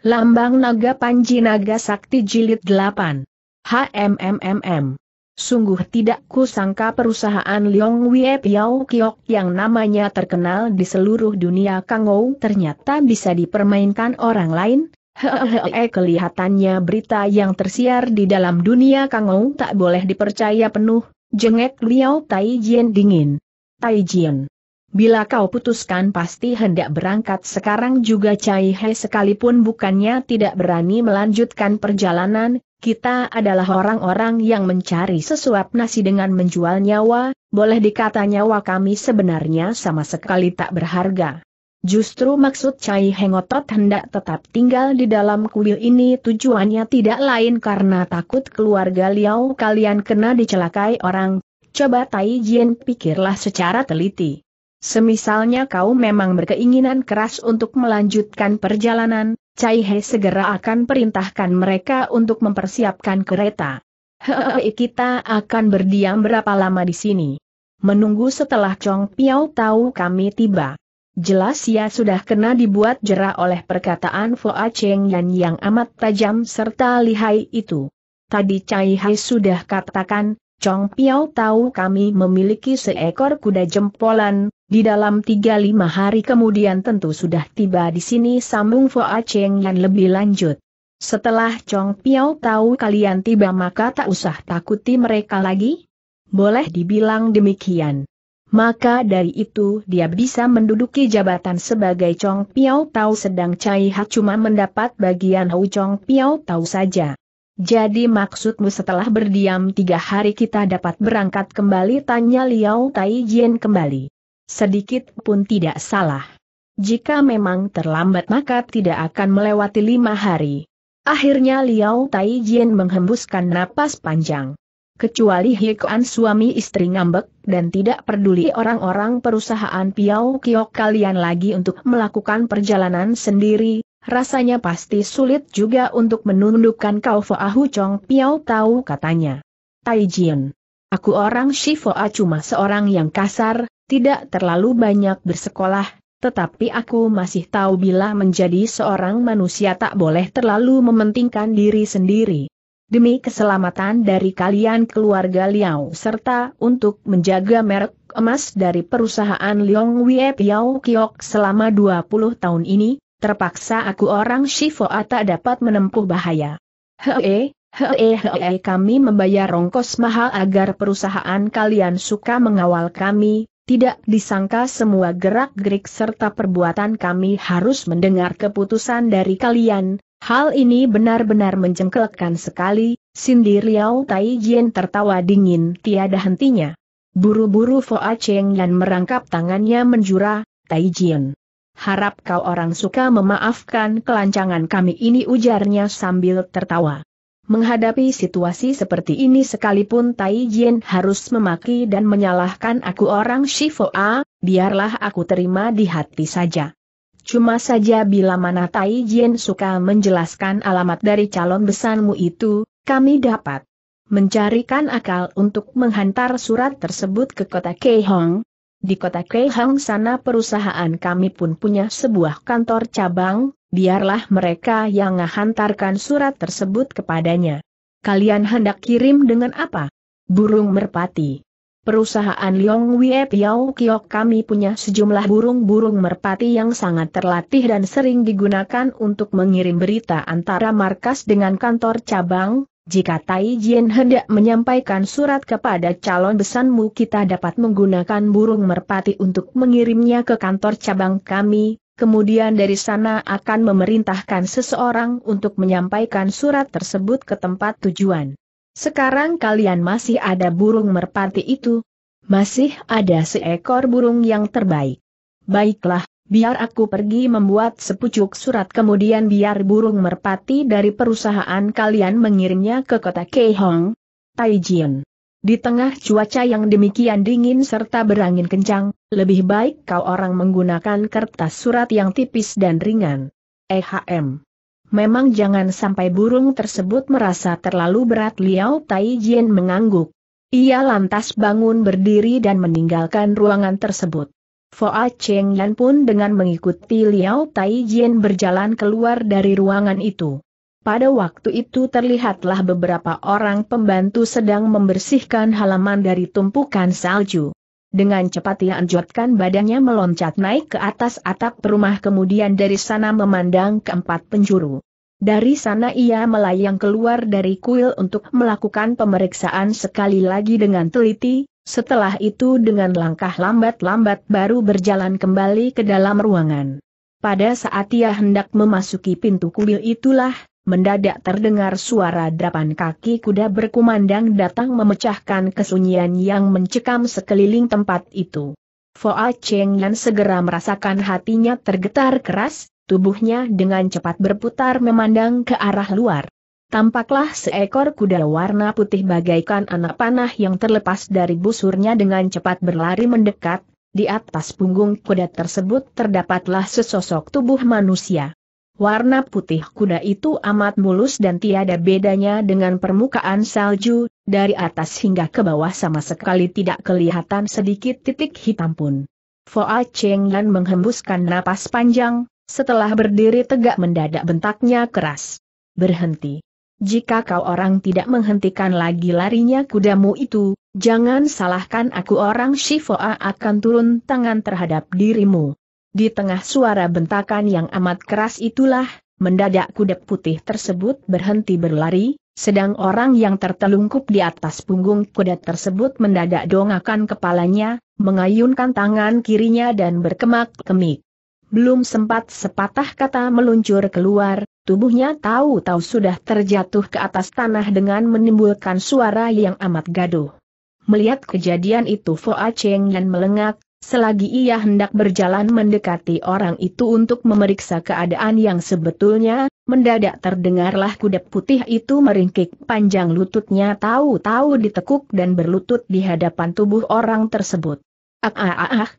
Lambang Naga Panji Naga Sakti Jilid 8. HMMMM. Sungguh tidak kusangka perusahaan Liong Wie Piao Kiok yang namanya terkenal di seluruh dunia Kangou ternyata bisa dipermainkan orang lain. Hehehe kelihatannya berita yang tersiar di dalam dunia Kangou tak boleh dipercaya penuh, jengek Liao Tai dingin. Tai Bila kau putuskan pasti hendak berangkat sekarang juga Cai He sekalipun bukannya tidak berani melanjutkan perjalanan, kita adalah orang-orang yang mencari sesuap nasi dengan menjual nyawa, boleh dikata nyawa kami sebenarnya sama sekali tak berharga. Justru maksud Cai ngotot hendak tetap tinggal di dalam kuil ini tujuannya tidak lain karena takut keluarga Liao kalian kena dicelakai orang, coba Tai Jin pikirlah secara teliti. Semisalnya kau memang berkeinginan keras untuk melanjutkan perjalanan, Cai He segera akan perintahkan mereka untuk mempersiapkan kereta. Hehehe kita akan berdiam berapa lama di sini. Menunggu setelah Chong Piao tahu kami tiba. Jelas ia sudah kena dibuat jera oleh perkataan Foa Cheng Yan yang amat tajam serta lihai itu. Tadi Cai Hai sudah katakan, Chong Piao tahu kami memiliki seekor kuda jempolan, di dalam tiga lima hari kemudian tentu sudah tiba di sini sambung A Cheng yang lebih lanjut. Setelah Chong Piao tahu kalian tiba maka tak usah takuti mereka lagi? Boleh dibilang demikian. Maka dari itu dia bisa menduduki jabatan sebagai Chong Piao Tau sedang Cai Hak cuma mendapat bagian Hou Chong Piao Tau saja. Jadi maksudmu setelah berdiam tiga hari kita dapat berangkat kembali tanya Liao Tai Jian kembali. Sedikit pun tidak salah. Jika memang terlambat maka tidak akan melewati lima hari. Akhirnya Liao Tai Jian menghembuskan napas panjang. Kecuali Hikuan suami istri ngambek dan tidak peduli orang-orang perusahaan Piao Kiok kalian lagi untuk melakukan perjalanan sendiri, rasanya pasti sulit juga untuk menundukkan kau Fo Ahu Chong Piao tahu katanya. Tai Jian. Aku orang A cuma seorang yang kasar, tidak terlalu banyak bersekolah, tetapi aku masih tahu bila menjadi seorang manusia tak boleh terlalu mementingkan diri sendiri. Demi keselamatan dari kalian keluarga Liao serta untuk menjaga merek emas dari perusahaan Liong Wei Piao Kiok selama 20 tahun ini, Terpaksa aku orang Shifoa tak dapat menempuh bahaya. Hee, hee hee kami membayar ongkos mahal agar perusahaan kalian suka mengawal kami, tidak disangka semua gerak-gerik serta perbuatan kami harus mendengar keputusan dari kalian. Hal ini benar-benar menjengkelkan sekali, sindir Liao Tai tertawa dingin tiada hentinya. Buru-buru Foa Cheng dan merangkap tangannya menjura, Taijian. Harap kau orang suka memaafkan kelancangan kami ini ujarnya sambil tertawa. Menghadapi situasi seperti ini sekalipun Tai Jin harus memaki dan menyalahkan aku orang Shifoa, biarlah aku terima di hati saja. Cuma saja bila mana Tai Jin suka menjelaskan alamat dari calon besanmu itu, kami dapat mencarikan akal untuk menghantar surat tersebut ke kota Keihong, di kota Keihang sana perusahaan kami pun punya sebuah kantor cabang, biarlah mereka yang menghantarkan surat tersebut kepadanya. Kalian hendak kirim dengan apa? Burung merpati. Perusahaan Liong Wie Piao Kio kami punya sejumlah burung-burung merpati yang sangat terlatih dan sering digunakan untuk mengirim berita antara markas dengan kantor cabang, jika Tai Jin hendak menyampaikan surat kepada calon besanmu kita dapat menggunakan burung merpati untuk mengirimnya ke kantor cabang kami, kemudian dari sana akan memerintahkan seseorang untuk menyampaikan surat tersebut ke tempat tujuan. Sekarang kalian masih ada burung merpati itu? Masih ada seekor burung yang terbaik. Baiklah, Biar aku pergi membuat sepucuk surat kemudian biar burung merpati dari perusahaan kalian mengirimnya ke kota Keihong, Taijin. Di tengah cuaca yang demikian dingin serta berangin kencang, lebih baik kau orang menggunakan kertas surat yang tipis dan ringan. EHM. Memang jangan sampai burung tersebut merasa terlalu berat Liao Taijin mengangguk. Ia lantas bangun berdiri dan meninggalkan ruangan tersebut. Foa Cheng Yan pun dengan mengikuti Liao Tai Jin berjalan keluar dari ruangan itu. Pada waktu itu terlihatlah beberapa orang pembantu sedang membersihkan halaman dari tumpukan salju. Dengan cepat ia anjutkan badannya meloncat naik ke atas atap rumah kemudian dari sana memandang keempat penjuru. Dari sana ia melayang keluar dari kuil untuk melakukan pemeriksaan sekali lagi dengan teliti, setelah itu dengan langkah lambat-lambat baru berjalan kembali ke dalam ruangan. Pada saat ia hendak memasuki pintu kuil itulah, mendadak terdengar suara derapan kaki kuda berkumandang datang memecahkan kesunyian yang mencekam sekeliling tempat itu. Foa Cheng Yan segera merasakan hatinya tergetar keras, tubuhnya dengan cepat berputar memandang ke arah luar. Tampaklah seekor kuda warna putih bagaikan anak panah yang terlepas dari busurnya dengan cepat berlari mendekat, di atas punggung kuda tersebut terdapatlah sesosok tubuh manusia. Warna putih kuda itu amat mulus dan tiada bedanya dengan permukaan salju, dari atas hingga ke bawah sama sekali tidak kelihatan sedikit titik hitam pun. Foa Cheng Yan menghembuskan napas panjang, setelah berdiri tegak mendadak bentaknya keras. Berhenti. Jika kau orang tidak menghentikan lagi larinya kudamu itu, jangan salahkan aku orang Shifoa akan turun tangan terhadap dirimu. Di tengah suara bentakan yang amat keras itulah, mendadak kuda putih tersebut berhenti berlari, sedang orang yang tertelungkup di atas punggung kuda tersebut mendadak dongakan kepalanya, mengayunkan tangan kirinya dan berkemak-kemik. Belum sempat sepatah kata meluncur keluar, tubuhnya tahu-tahu sudah terjatuh ke atas tanah dengan menimbulkan suara yang amat gaduh. Melihat kejadian itu Foa Cheng dan melengak, selagi ia hendak berjalan mendekati orang itu untuk memeriksa keadaan yang sebetulnya, mendadak terdengarlah kuda putih itu meringkik panjang lututnya tahu-tahu ditekuk dan berlutut di hadapan tubuh orang tersebut. Ah ah ah ah,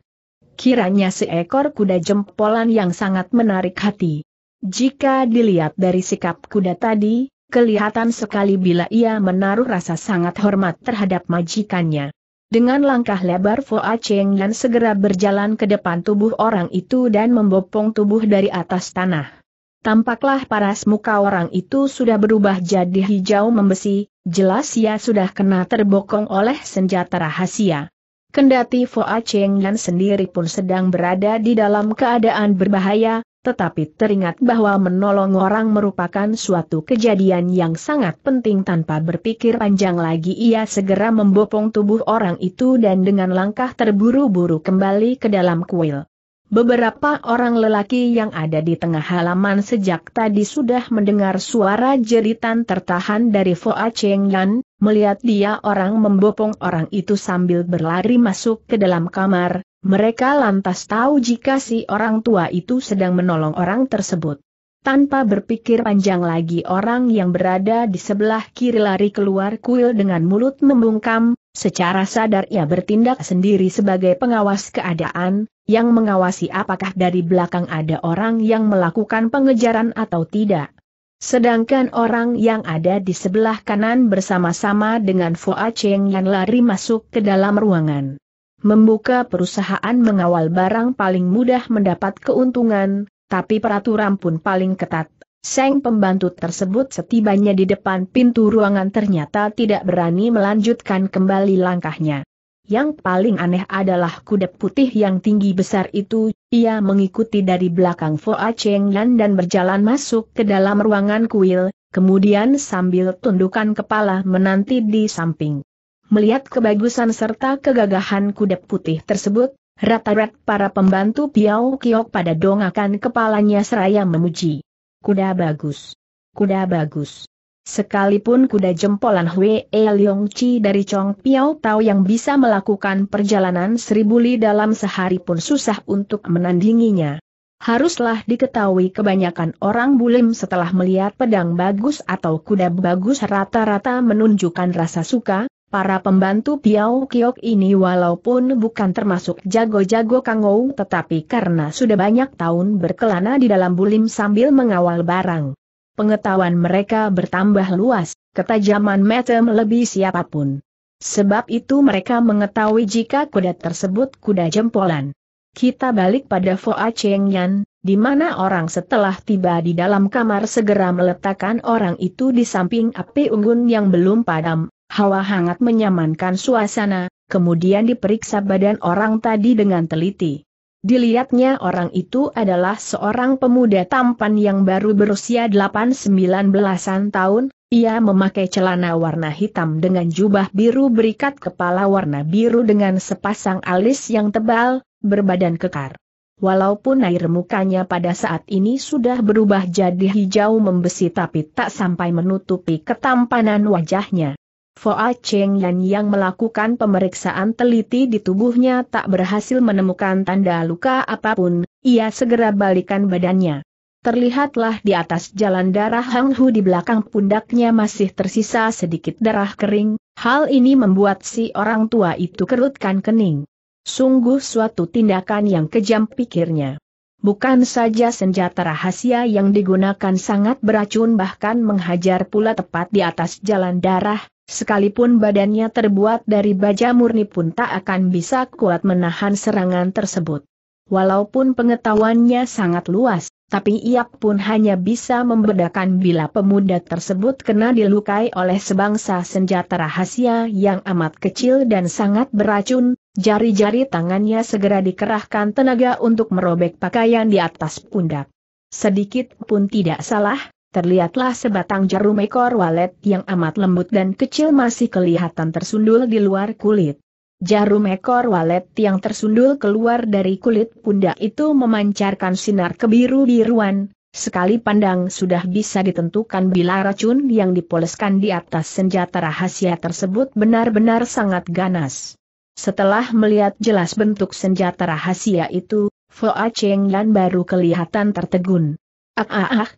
kiranya seekor kuda jempolan yang sangat menarik hati. Jika dilihat dari sikap kuda tadi, kelihatan sekali bila ia menaruh rasa sangat hormat terhadap majikannya. Dengan langkah lebar Foa Cheng dan segera berjalan ke depan tubuh orang itu dan membopong tubuh dari atas tanah. Tampaklah paras muka orang itu sudah berubah jadi hijau membesi, jelas ia sudah kena terbokong oleh senjata rahasia. Kendati Foa Cheng Yan sendiri pun sedang berada di dalam keadaan berbahaya, tetapi teringat bahwa menolong orang merupakan suatu kejadian yang sangat penting tanpa berpikir panjang lagi ia segera membopong tubuh orang itu dan dengan langkah terburu-buru kembali ke dalam kuil. Beberapa orang lelaki yang ada di tengah halaman sejak tadi sudah mendengar suara jeritan tertahan dari Foa Cheng Yan, Melihat dia orang membopong orang itu sambil berlari masuk ke dalam kamar, mereka lantas tahu jika si orang tua itu sedang menolong orang tersebut. Tanpa berpikir panjang lagi orang yang berada di sebelah kiri lari keluar kuil dengan mulut membungkam, secara sadar ia bertindak sendiri sebagai pengawas keadaan, yang mengawasi apakah dari belakang ada orang yang melakukan pengejaran atau tidak. Sedangkan orang yang ada di sebelah kanan bersama-sama dengan Foa Cheng yang lari masuk ke dalam ruangan. Membuka perusahaan mengawal barang paling mudah mendapat keuntungan, tapi peraturan pun paling ketat. Seng pembantu tersebut setibanya di depan pintu ruangan ternyata tidak berani melanjutkan kembali langkahnya. Yang paling aneh adalah kuda putih yang tinggi besar itu ia mengikuti dari belakang Foa Cheng Yan dan berjalan masuk ke dalam ruangan kuil, kemudian sambil tundukan kepala menanti di samping. Melihat kebagusan serta kegagahan kuda putih tersebut, rata-rata para pembantu Piao Kiok pada dongakan kepalanya seraya memuji. Kuda bagus. Kuda bagus. Sekalipun kuda jempolan Hwee Leong Chi dari Chong Piao Tao yang bisa melakukan perjalanan seribu li dalam sehari pun susah untuk menandinginya. Haruslah diketahui kebanyakan orang bulim setelah melihat pedang bagus atau kuda bagus rata-rata menunjukkan rasa suka, para pembantu Piao Kiok ini walaupun bukan termasuk jago-jago kangou tetapi karena sudah banyak tahun berkelana di dalam bulim sambil mengawal barang pengetahuan mereka bertambah luas, ketajaman mata melebihi siapapun. Sebab itu mereka mengetahui jika kuda tersebut kuda jempolan. Kita balik pada Foa Cheng Yan, di mana orang setelah tiba di dalam kamar segera meletakkan orang itu di samping api unggun yang belum padam, hawa hangat menyamankan suasana, kemudian diperiksa badan orang tadi dengan teliti. Dilihatnya orang itu adalah seorang pemuda tampan yang baru berusia 8-19an tahun, ia memakai celana warna hitam dengan jubah biru berikat kepala warna biru dengan sepasang alis yang tebal, berbadan kekar. Walaupun air mukanya pada saat ini sudah berubah jadi hijau membesi tapi tak sampai menutupi ketampanan wajahnya. Foa Cheng Yan yang melakukan pemeriksaan teliti di tubuhnya tak berhasil menemukan tanda luka apapun, ia segera balikan badannya. Terlihatlah di atas jalan darah Hang Hu di belakang pundaknya masih tersisa sedikit darah kering, hal ini membuat si orang tua itu kerutkan kening. Sungguh suatu tindakan yang kejam pikirnya. Bukan saja senjata rahasia yang digunakan sangat beracun bahkan menghajar pula tepat di atas jalan darah, Sekalipun badannya terbuat dari baja murni pun tak akan bisa kuat menahan serangan tersebut. Walaupun pengetahuannya sangat luas, tapi ia pun hanya bisa membedakan bila pemuda tersebut kena dilukai oleh sebangsa senjata rahasia yang amat kecil dan sangat beracun, jari-jari tangannya segera dikerahkan tenaga untuk merobek pakaian di atas pundak. Sedikit pun tidak salah, terlihatlah sebatang jarum ekor walet yang amat lembut dan kecil masih kelihatan tersundul di luar kulit. Jarum ekor walet yang tersundul keluar dari kulit pundak itu memancarkan sinar kebiru-biruan, sekali pandang sudah bisa ditentukan bila racun yang dipoleskan di atas senjata rahasia tersebut benar-benar sangat ganas. Setelah melihat jelas bentuk senjata rahasia itu, Fo Cheng Yan baru kelihatan tertegun. Ah ah ah,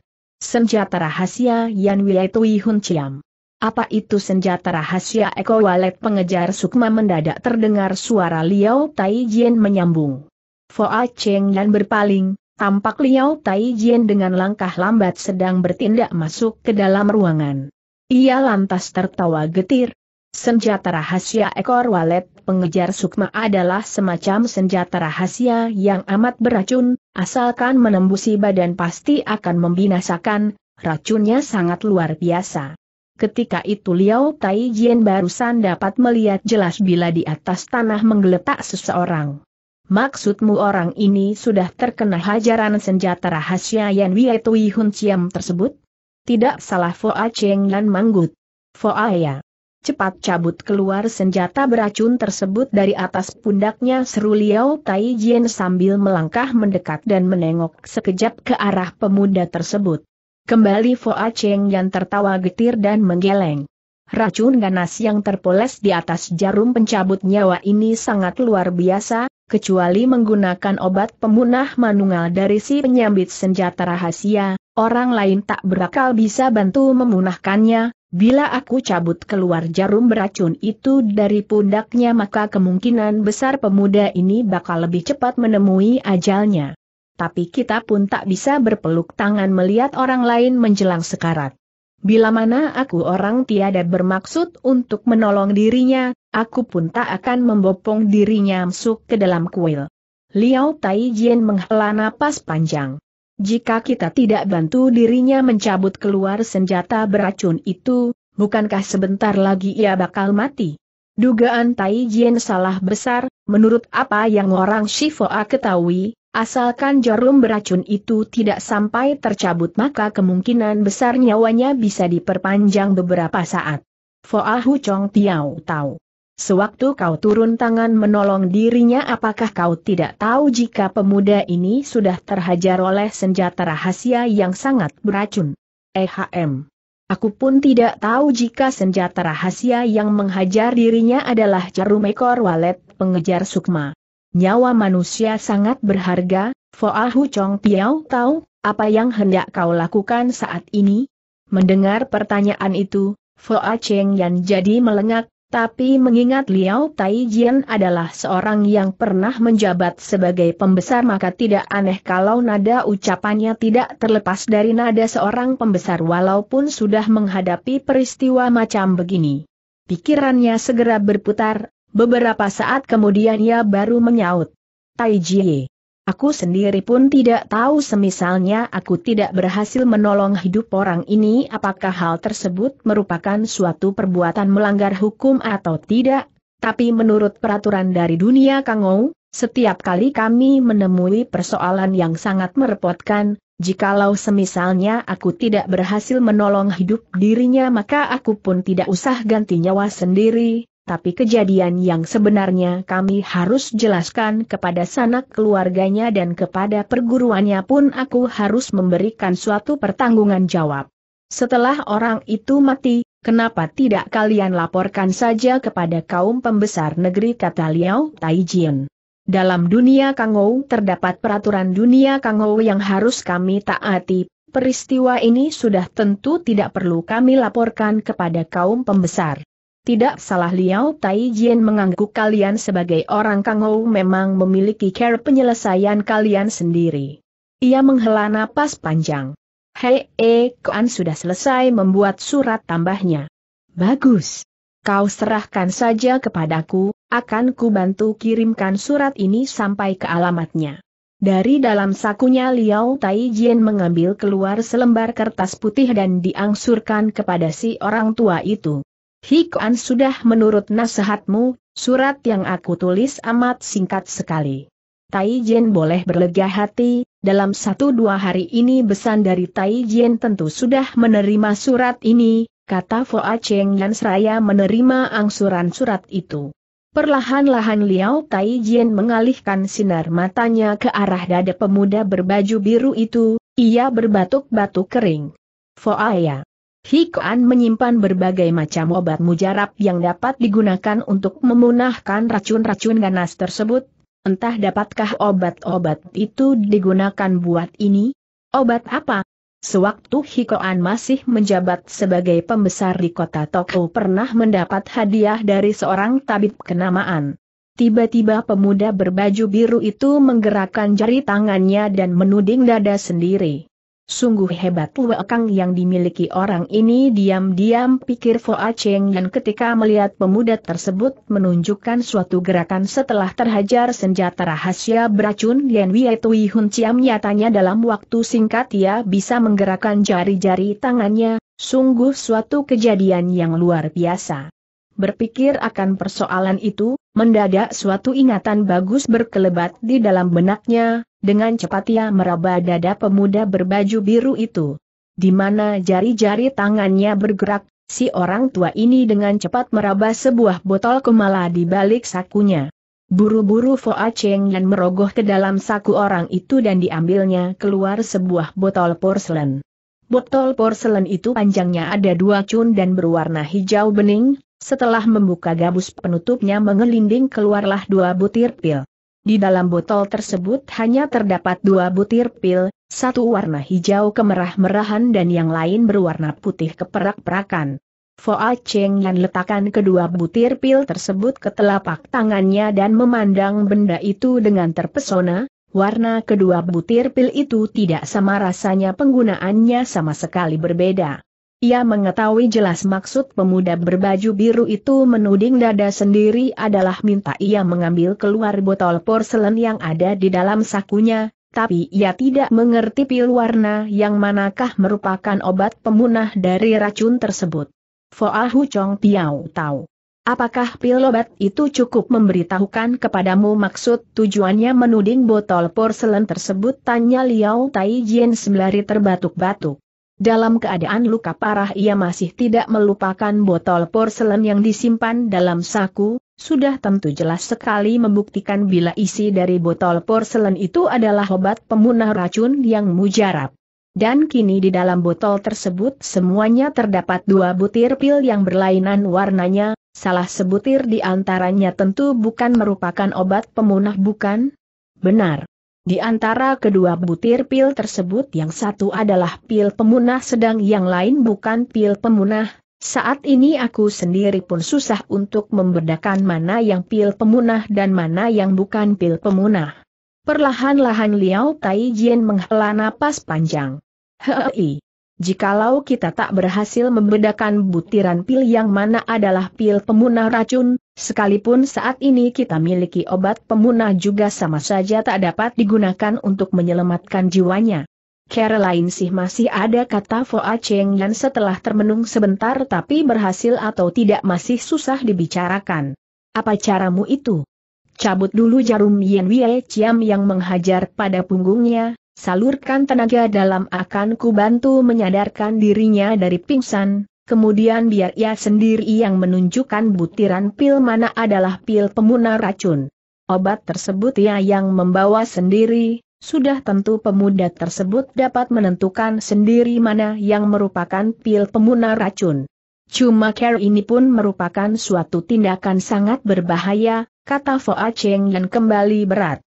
Senjata rahasia Yan Wei Tui Hun Chiam. Apa itu senjata rahasia Eko Walet pengejar Sukma mendadak terdengar suara Liao Tai Jian menyambung. Foa Cheng Yan berpaling, tampak Liao Tai Jian dengan langkah lambat sedang bertindak masuk ke dalam ruangan. Ia lantas tertawa getir, Senjata rahasia ekor walet pengejar sukma adalah semacam senjata rahasia yang amat beracun, asalkan menembusi badan pasti akan membinasakan, racunnya sangat luar biasa. Ketika itu Liao Tai Jian barusan dapat melihat jelas bila di atas tanah menggeletak seseorang. Maksudmu orang ini sudah terkena hajaran senjata rahasia Yan Wei Tui Hun Ciem tersebut? Tidak salah Foa Cheng dan Manggut. Foa ya cepat cabut keluar senjata beracun tersebut dari atas pundaknya seru Liao Tai Jian sambil melangkah mendekat dan menengok sekejap ke arah pemuda tersebut. Kembali Foa Cheng yang tertawa getir dan menggeleng. Racun ganas yang terpoles di atas jarum pencabut nyawa ini sangat luar biasa, kecuali menggunakan obat pemunah manungal dari si penyambit senjata rahasia, orang lain tak berakal bisa bantu memunahkannya, Bila aku cabut keluar jarum beracun itu dari pundaknya maka kemungkinan besar pemuda ini bakal lebih cepat menemui ajalnya. Tapi kita pun tak bisa berpeluk tangan melihat orang lain menjelang sekarat. Bila mana aku orang tiada bermaksud untuk menolong dirinya, aku pun tak akan membopong dirinya masuk ke dalam kuil. Liao Tai menghela napas panjang. Jika kita tidak bantu dirinya mencabut keluar senjata beracun itu, bukankah sebentar lagi ia bakal mati? Dugaan Tai Jien salah besar, menurut apa yang orang Shifoa ketahui, asalkan jarum beracun itu tidak sampai tercabut maka kemungkinan besar nyawanya bisa diperpanjang beberapa saat. Foa Hu Chong Tiao Tau Sewaktu kau turun tangan menolong dirinya apakah kau tidak tahu jika pemuda ini sudah terhajar oleh senjata rahasia yang sangat beracun? EHM. Aku pun tidak tahu jika senjata rahasia yang menghajar dirinya adalah jarum ekor walet pengejar sukma. Nyawa manusia sangat berharga, Foahu Chong Piao tahu, apa yang hendak kau lakukan saat ini? Mendengar pertanyaan itu, Foa Cheng Yan jadi melengak, tapi mengingat Liao Taijian adalah seorang yang pernah menjabat sebagai pembesar maka tidak aneh kalau nada ucapannya tidak terlepas dari nada seorang pembesar walaupun sudah menghadapi peristiwa macam begini. Pikirannya segera berputar, beberapa saat kemudian ia baru menyaut. Taijie. Aku sendiri pun tidak tahu semisalnya aku tidak berhasil menolong hidup orang ini apakah hal tersebut merupakan suatu perbuatan melanggar hukum atau tidak, tapi menurut peraturan dari dunia Kangou, setiap kali kami menemui persoalan yang sangat merepotkan, jikalau semisalnya aku tidak berhasil menolong hidup dirinya maka aku pun tidak usah ganti nyawa sendiri, tapi kejadian yang sebenarnya kami harus jelaskan kepada sanak keluarganya dan kepada perguruannya pun aku harus memberikan suatu pertanggungan jawab. Setelah orang itu mati, kenapa tidak kalian laporkan saja kepada kaum pembesar negeri kata Liao Taijian. Dalam dunia Kangou terdapat peraturan dunia Kangou yang harus kami taati, peristiwa ini sudah tentu tidak perlu kami laporkan kepada kaum pembesar. Tidak salah Liao Tai Jian mengangguk kalian sebagai orang Kangou memang memiliki care penyelesaian kalian sendiri. Ia menghela napas panjang. Hei, E, Kuan sudah selesai membuat surat tambahnya. Bagus. Kau serahkan saja kepadaku, akan ku bantu kirimkan surat ini sampai ke alamatnya. Dari dalam sakunya Liao Tai Jian mengambil keluar selembar kertas putih dan diangsurkan kepada si orang tua itu. Hikuan sudah menurut nasihatmu, surat yang aku tulis amat singkat sekali. Tai Jin boleh berlega hati, dalam satu dua hari ini besan dari Tai Jin tentu sudah menerima surat ini, kata A Cheng dan Seraya menerima angsuran surat itu. Perlahan-lahan Liao Tai Jin mengalihkan sinar matanya ke arah dada pemuda berbaju biru itu, ia berbatuk-batuk kering. Fo Aya. Hikoan menyimpan berbagai macam obat mujarab yang dapat digunakan untuk memunahkan racun-racun ganas tersebut. Entah dapatkah obat-obat itu digunakan buat ini? Obat apa? Sewaktu Hikoan masih menjabat sebagai pembesar di kota Toko pernah mendapat hadiah dari seorang tabib kenamaan. Tiba-tiba pemuda berbaju biru itu menggerakkan jari tangannya dan menuding dada sendiri. Sungguh hebat Kang yang dimiliki orang ini diam-diam pikir A Cheng dan ketika melihat pemuda tersebut menunjukkan suatu gerakan setelah terhajar senjata rahasia beracun Yan Wei Tui Hun Chiam nyatanya dalam waktu singkat ia bisa menggerakkan jari-jari tangannya, sungguh suatu kejadian yang luar biasa. Berpikir akan persoalan itu, mendadak suatu ingatan bagus berkelebat di dalam benaknya, dengan cepat ia meraba dada pemuda berbaju biru itu. Di mana jari-jari tangannya bergerak, si orang tua ini dengan cepat meraba sebuah botol kemala di balik sakunya. Buru-buru Foa Cheng dan merogoh ke dalam saku orang itu dan diambilnya keluar sebuah botol porselen. Botol porselen itu panjangnya ada dua cun dan berwarna hijau bening, setelah membuka gabus penutupnya mengelinding keluarlah dua butir pil. Di dalam botol tersebut hanya terdapat dua butir pil, satu warna hijau kemerah-merahan dan yang lain berwarna putih keperak-perakan. Foa Cheng yang letakkan kedua butir pil tersebut ke telapak tangannya dan memandang benda itu dengan terpesona, warna kedua butir pil itu tidak sama rasanya penggunaannya sama sekali berbeda. Ia mengetahui jelas maksud pemuda berbaju biru itu menuding dada sendiri adalah minta ia mengambil keluar botol porselen yang ada di dalam sakunya, tapi ia tidak mengerti pil warna yang manakah merupakan obat pemunah dari racun tersebut. Foa Hu Chong Piao tahu. Apakah pil obat itu cukup memberitahukan kepadamu maksud tujuannya menuding botol porselen tersebut? Tanya Liao Tai Jian sembari terbatuk-batuk dalam keadaan luka parah ia masih tidak melupakan botol porselen yang disimpan dalam saku, sudah tentu jelas sekali membuktikan bila isi dari botol porselen itu adalah obat pemunah racun yang mujarab. Dan kini di dalam botol tersebut semuanya terdapat dua butir pil yang berlainan warnanya, salah sebutir di antaranya tentu bukan merupakan obat pemunah bukan? Benar. Di antara kedua butir pil tersebut yang satu adalah pil pemunah sedang yang lain bukan pil pemunah, saat ini aku sendiri pun susah untuk membedakan mana yang pil pemunah dan mana yang bukan pil pemunah. Perlahan-lahan Liao Tai Jin menghela napas panjang. Hei, Jikalau kita tak berhasil membedakan butiran pil yang mana adalah pil pemunah racun, sekalipun saat ini kita miliki obat pemunah juga sama saja tak dapat digunakan untuk menyelamatkan jiwanya. Caroline sih masih ada kata Foa Cheng dan setelah termenung sebentar tapi berhasil atau tidak masih susah dibicarakan. Apa caramu itu? Cabut dulu jarum Yen Wei Chiam yang menghajar pada punggungnya, Salurkan tenaga dalam akan kubantu menyadarkan dirinya dari pingsan, kemudian biar ia sendiri yang menunjukkan butiran pil mana adalah pil pemuna racun. Obat tersebut ia yang membawa sendiri, sudah tentu pemuda tersebut dapat menentukan sendiri mana yang merupakan pil pemuna racun. Cuma care ini pun merupakan suatu tindakan sangat berbahaya, kata Foa Cheng yang kembali berat.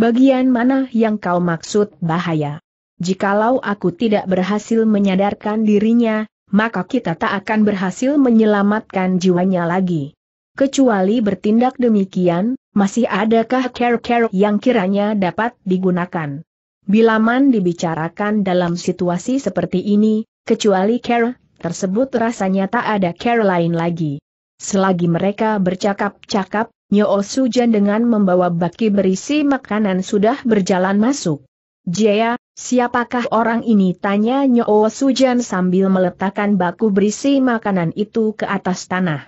Bagian mana yang kau maksud bahaya? Jikalau aku tidak berhasil menyadarkan dirinya, maka kita tak akan berhasil menyelamatkan jiwanya lagi. Kecuali bertindak demikian, masih adakah care-care yang kiranya dapat digunakan? Bilaman dibicarakan dalam situasi seperti ini, kecuali care, tersebut rasanya tak ada care lain lagi. Selagi mereka bercakap-cakap, Nyo Sujan dengan membawa baki berisi makanan sudah berjalan masuk. Jaya, siapakah orang ini? Tanya Nyo Sujan sambil meletakkan baku berisi makanan itu ke atas tanah.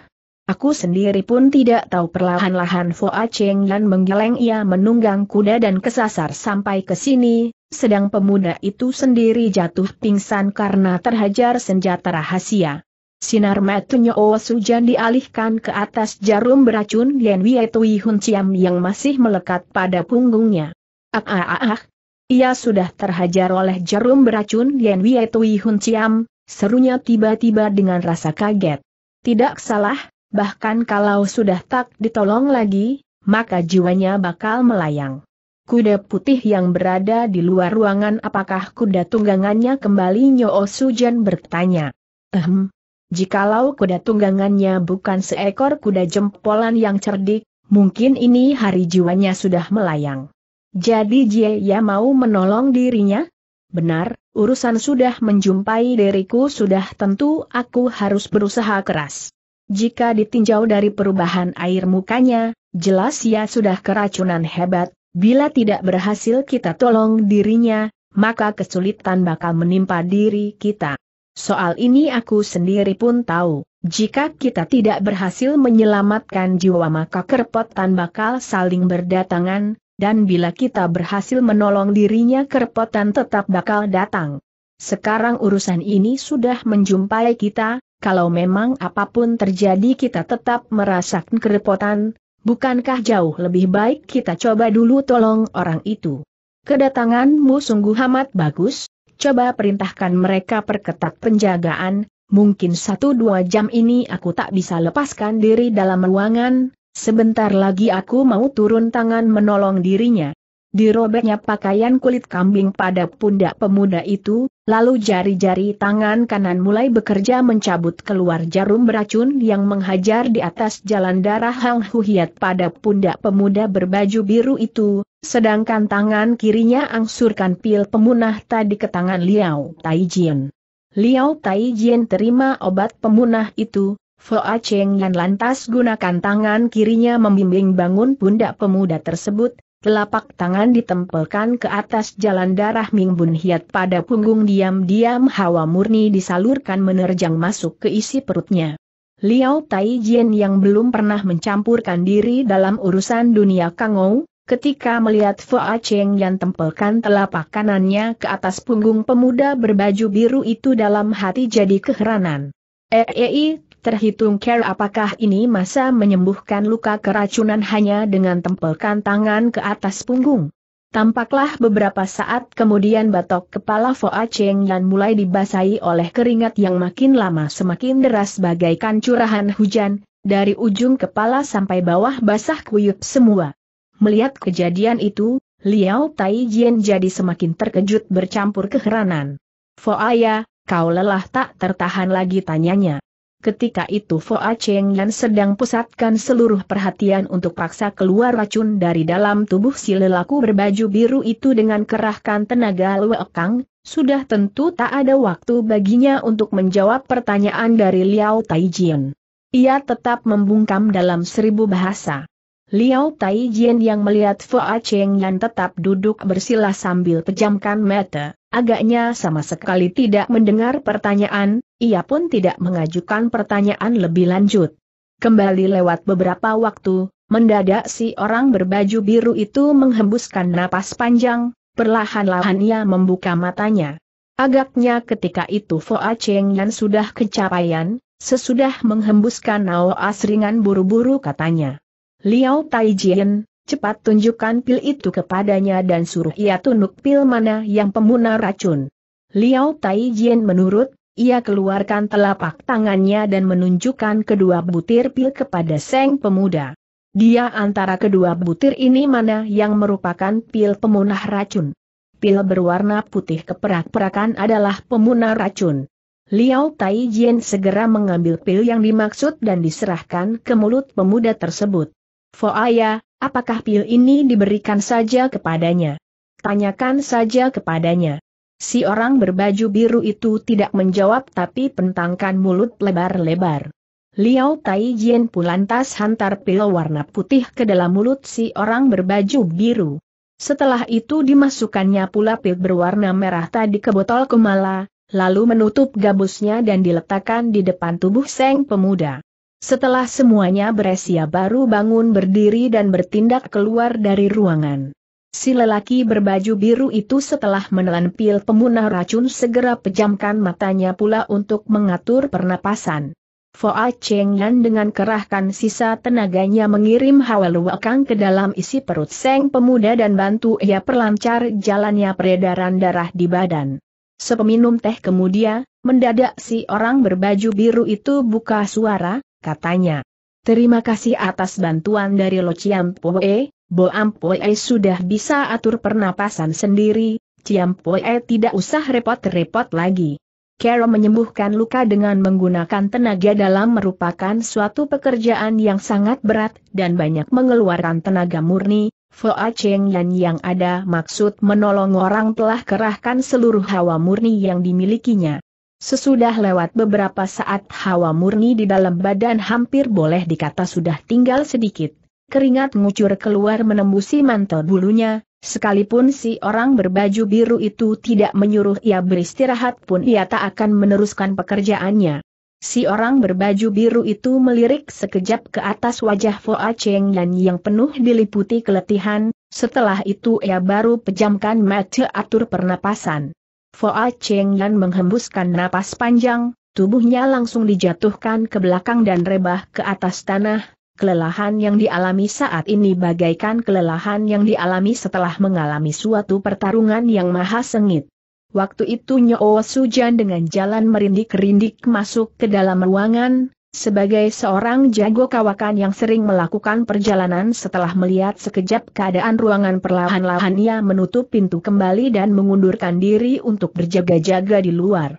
Aku sendiri pun tidak tahu perlahan-lahan Foa Cheng Lan menggeleng ia menunggang kuda dan kesasar sampai ke sini, sedang pemuda itu sendiri jatuh pingsan karena terhajar senjata rahasia. Sinar matunya Oh Sujan dialihkan ke atas jarum beracun Lian Wei Tui Hun Chiam yang masih melekat pada punggungnya. Ah ah ah ah. Ia sudah terhajar oleh jarum beracun Lian Wei Tui Hun Chiam, serunya tiba-tiba dengan rasa kaget. Tidak salah, bahkan kalau sudah tak ditolong lagi, maka jiwanya bakal melayang. Kuda putih yang berada di luar ruangan apakah kuda tunggangannya kembali Nyoo Sujan bertanya. Ehem, Jikalau kuda tunggangannya bukan seekor kuda jempolan yang cerdik, mungkin ini hari jiwanya sudah melayang. Jadi Jie ya mau menolong dirinya? Benar, urusan sudah menjumpai diriku sudah tentu aku harus berusaha keras. Jika ditinjau dari perubahan air mukanya, jelas ia sudah keracunan hebat, bila tidak berhasil kita tolong dirinya, maka kesulitan bakal menimpa diri kita. Soal ini aku sendiri pun tahu, jika kita tidak berhasil menyelamatkan jiwa maka kerpotan bakal saling berdatangan, dan bila kita berhasil menolong dirinya kerpotan tetap bakal datang. Sekarang urusan ini sudah menjumpai kita, kalau memang apapun terjadi kita tetap merasakan kerepotan, bukankah jauh lebih baik kita coba dulu tolong orang itu? Kedatanganmu sungguh amat bagus, Coba perintahkan mereka perketat penjagaan, mungkin satu dua jam ini aku tak bisa lepaskan diri dalam ruangan, sebentar lagi aku mau turun tangan menolong dirinya. Dirobeknya pakaian kulit kambing pada pundak pemuda itu, lalu jari-jari tangan kanan mulai bekerja mencabut keluar jarum beracun yang menghajar di atas jalan darah Hang Huhiat pada pundak pemuda berbaju biru itu, Sedangkan tangan kirinya angsurkan pil pemunah tadi ke tangan Liao Taijin. Liao Taijin terima obat pemunah itu, Foa Cheng dan lantas gunakan tangan kirinya membimbing bangun pundak pemuda tersebut, telapak tangan ditempelkan ke atas jalan darah Ming Bun Hiat pada punggung diam-diam hawa murni disalurkan menerjang masuk ke isi perutnya. Liao Taijin yang belum pernah mencampurkan diri dalam urusan dunia Kangou, Ketika melihat Fua Cheng yang tempelkan telapak kanannya ke atas punggung pemuda berbaju biru itu dalam hati jadi keheranan. Eei, eh, eh, eh, terhitung care apakah ini masa menyembuhkan luka keracunan hanya dengan tempelkan tangan ke atas punggung? Tampaklah beberapa saat kemudian batok kepala Fua Cheng yang mulai dibasahi oleh keringat yang makin lama semakin deras bagaikan curahan hujan, dari ujung kepala sampai bawah basah kuyup semua. Melihat kejadian itu, Liao Tai Jian jadi semakin terkejut bercampur keheranan. Foaya, kau lelah tak tertahan lagi tanyanya. Ketika itu Foa Cheng Yan sedang pusatkan seluruh perhatian untuk paksa keluar racun dari dalam tubuh si lelaku berbaju biru itu dengan kerahkan tenaga Kang, sudah tentu tak ada waktu baginya untuk menjawab pertanyaan dari Liao Tai Jian. Ia tetap membungkam dalam seribu bahasa. Liao Taijian yang melihat Fua Cheng yang tetap duduk bersila sambil pejamkan mata, agaknya sama sekali tidak mendengar pertanyaan, ia pun tidak mengajukan pertanyaan lebih lanjut. Kembali lewat beberapa waktu, mendadak si orang berbaju biru itu menghembuskan napas panjang, perlahan-lahan ia membuka matanya. Agaknya ketika itu Fua Cheng yang sudah kecapaian, sesudah menghembuskan nafas ringan buru-buru katanya. Liao Taijian, cepat tunjukkan pil itu kepadanya dan suruh ia tunduk pil mana yang pemuna racun. Liao Taijian menurut, ia keluarkan telapak tangannya dan menunjukkan kedua butir pil kepada Seng Pemuda. Dia antara kedua butir ini mana yang merupakan pil pemunah racun. Pil berwarna putih keperak-perakan adalah pemunah racun. Liao Taijian segera mengambil pil yang dimaksud dan diserahkan ke mulut pemuda tersebut. Foaya, apakah pil ini diberikan saja kepadanya? Tanyakan saja kepadanya. Si orang berbaju biru itu tidak menjawab tapi pentangkan mulut lebar-lebar. Liao Tai Jian pun lantas hantar pil warna putih ke dalam mulut si orang berbaju biru. Setelah itu dimasukkannya pula pil berwarna merah tadi ke botol kumala, lalu menutup gabusnya dan diletakkan di depan tubuh Seng Pemuda. Setelah semuanya beres, ia baru bangun berdiri dan bertindak keluar dari ruangan. Si lelaki berbaju biru itu setelah menelan pil pemunah racun segera pejamkan matanya pula untuk mengatur pernapasan. Foa Cheng Yan dengan kerahkan sisa tenaganya mengirim hawa luakang ke dalam isi perut Seng pemuda dan bantu ia perlancar jalannya peredaran darah di badan. Sepeminum teh kemudian, mendadak si orang berbaju biru itu buka suara, katanya. Terima kasih atas bantuan dari Lo Ciampoe, Bo Poe sudah bisa atur pernapasan sendiri, Ciampoe tidak usah repot-repot lagi. Carol menyembuhkan luka dengan menggunakan tenaga dalam merupakan suatu pekerjaan yang sangat berat dan banyak mengeluarkan tenaga murni. Foa Cheng Yan yang ada maksud menolong orang telah kerahkan seluruh hawa murni yang dimilikinya. Sesudah lewat beberapa saat hawa murni di dalam badan hampir boleh dikata sudah tinggal sedikit. Keringat ngucur keluar menembusi mantel bulunya, sekalipun si orang berbaju biru itu tidak menyuruh ia beristirahat pun ia tak akan meneruskan pekerjaannya. Si orang berbaju biru itu melirik sekejap ke atas wajah Foa Cheng dan yang penuh diliputi keletihan, setelah itu ia baru pejamkan mata atur pernapasan. Foa Cheng Yan menghembuskan napas panjang, tubuhnya langsung dijatuhkan ke belakang dan rebah ke atas tanah, kelelahan yang dialami saat ini bagaikan kelelahan yang dialami setelah mengalami suatu pertarungan yang maha sengit. Waktu itu Nyo Sujan dengan jalan merindik-rindik masuk ke dalam ruangan, sebagai seorang jago kawakan yang sering melakukan perjalanan setelah melihat sekejap keadaan ruangan perlahan-lahan ia menutup pintu kembali dan mengundurkan diri untuk berjaga-jaga di luar.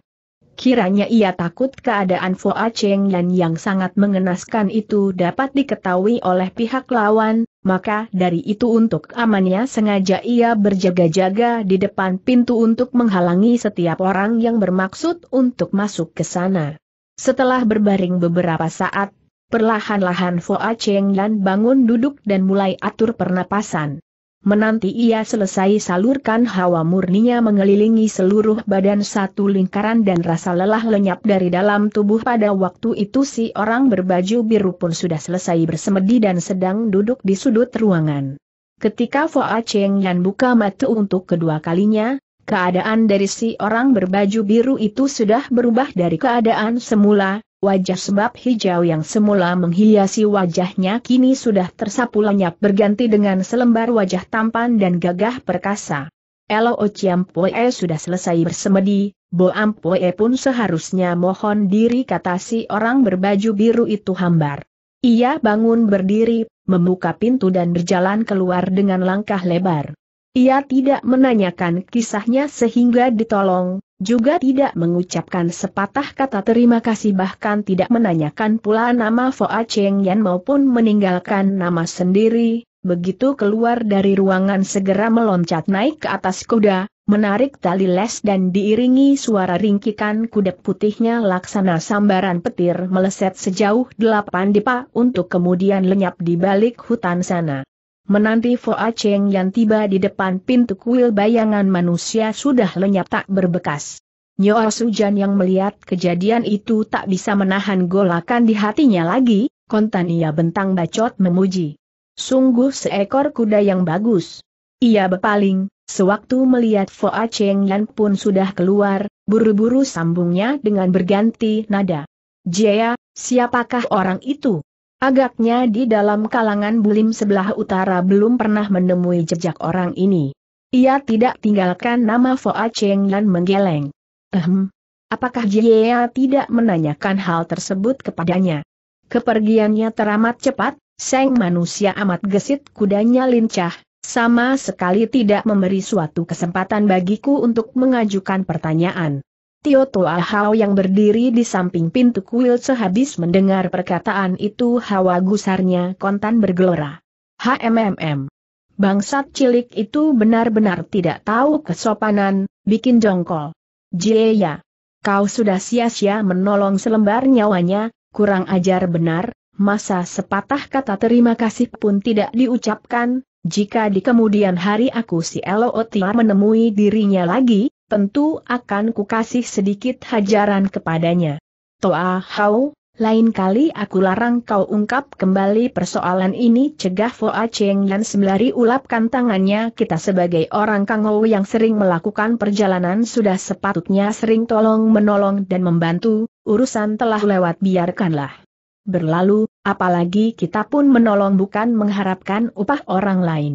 Kiranya ia takut keadaan Foa Cheng Yan yang sangat mengenaskan itu dapat diketahui oleh pihak lawan, maka dari itu untuk amannya sengaja ia berjaga-jaga di depan pintu untuk menghalangi setiap orang yang bermaksud untuk masuk ke sana. Setelah berbaring beberapa saat, perlahan-lahan Foa Cheng dan bangun duduk dan mulai atur pernapasan. Menanti ia selesai salurkan hawa murninya mengelilingi seluruh badan satu lingkaran dan rasa lelah lenyap dari dalam tubuh pada waktu itu si orang berbaju biru pun sudah selesai bersemedi dan sedang duduk di sudut ruangan. Ketika Foa Cheng Yan buka mata untuk kedua kalinya, Keadaan dari si orang berbaju biru itu sudah berubah dari keadaan semula, wajah sebab hijau yang semula menghiasi wajahnya kini sudah tersapu lenyap berganti dengan selembar wajah tampan dan gagah perkasa. Elo Ociampoe sudah selesai bersemedi, Bo Ampoe pun seharusnya mohon diri kata si orang berbaju biru itu hambar. Ia bangun berdiri, membuka pintu dan berjalan keluar dengan langkah lebar. Ia tidak menanyakan kisahnya sehingga ditolong, juga tidak mengucapkan sepatah kata terima kasih bahkan tidak menanyakan pula nama Foa Cheng Yan maupun meninggalkan nama sendiri, begitu keluar dari ruangan segera meloncat naik ke atas kuda, menarik tali les dan diiringi suara ringkikan kuda putihnya laksana sambaran petir meleset sejauh delapan dipa untuk kemudian lenyap di balik hutan sana. Menanti Foa Cheng yang tiba di depan pintu kuil bayangan manusia sudah lenyap tak berbekas. Nyo Sujan yang melihat kejadian itu tak bisa menahan golakan di hatinya lagi, kontan ia bentang bacot memuji. Sungguh seekor kuda yang bagus. Ia berpaling, sewaktu melihat Foa Cheng yang pun sudah keluar, buru-buru sambungnya dengan berganti nada. Jaya, siapakah orang itu? Agaknya di dalam kalangan bulim sebelah utara belum pernah menemui jejak orang ini. Ia tidak tinggalkan nama Foa Cheng dan menggeleng. Ehem. Apakah Jia tidak menanyakan hal tersebut kepadanya? Kepergiannya teramat cepat, Seng manusia amat gesit kudanya lincah, sama sekali tidak memberi suatu kesempatan bagiku untuk mengajukan pertanyaan. Tio Toa Hao yang berdiri di samping pintu kuil sehabis mendengar perkataan itu hawa gusarnya kontan bergelora. HMMM. Bangsat cilik itu benar-benar tidak tahu kesopanan, bikin jongkol. Jieya. Kau sudah sia-sia menolong selembar nyawanya, kurang ajar benar, masa sepatah kata terima kasih pun tidak diucapkan, jika di kemudian hari aku si Elo Otia menemui dirinya lagi, tentu akan kukasih sedikit hajaran kepadanya. Toa Hao, lain kali aku larang kau ungkap kembali persoalan ini cegah Foa Cheng Yan sembari ulapkan tangannya kita sebagai orang Kang kangou yang sering melakukan perjalanan sudah sepatutnya sering tolong menolong dan membantu, urusan telah lewat biarkanlah. Berlalu, apalagi kita pun menolong bukan mengharapkan upah orang lain.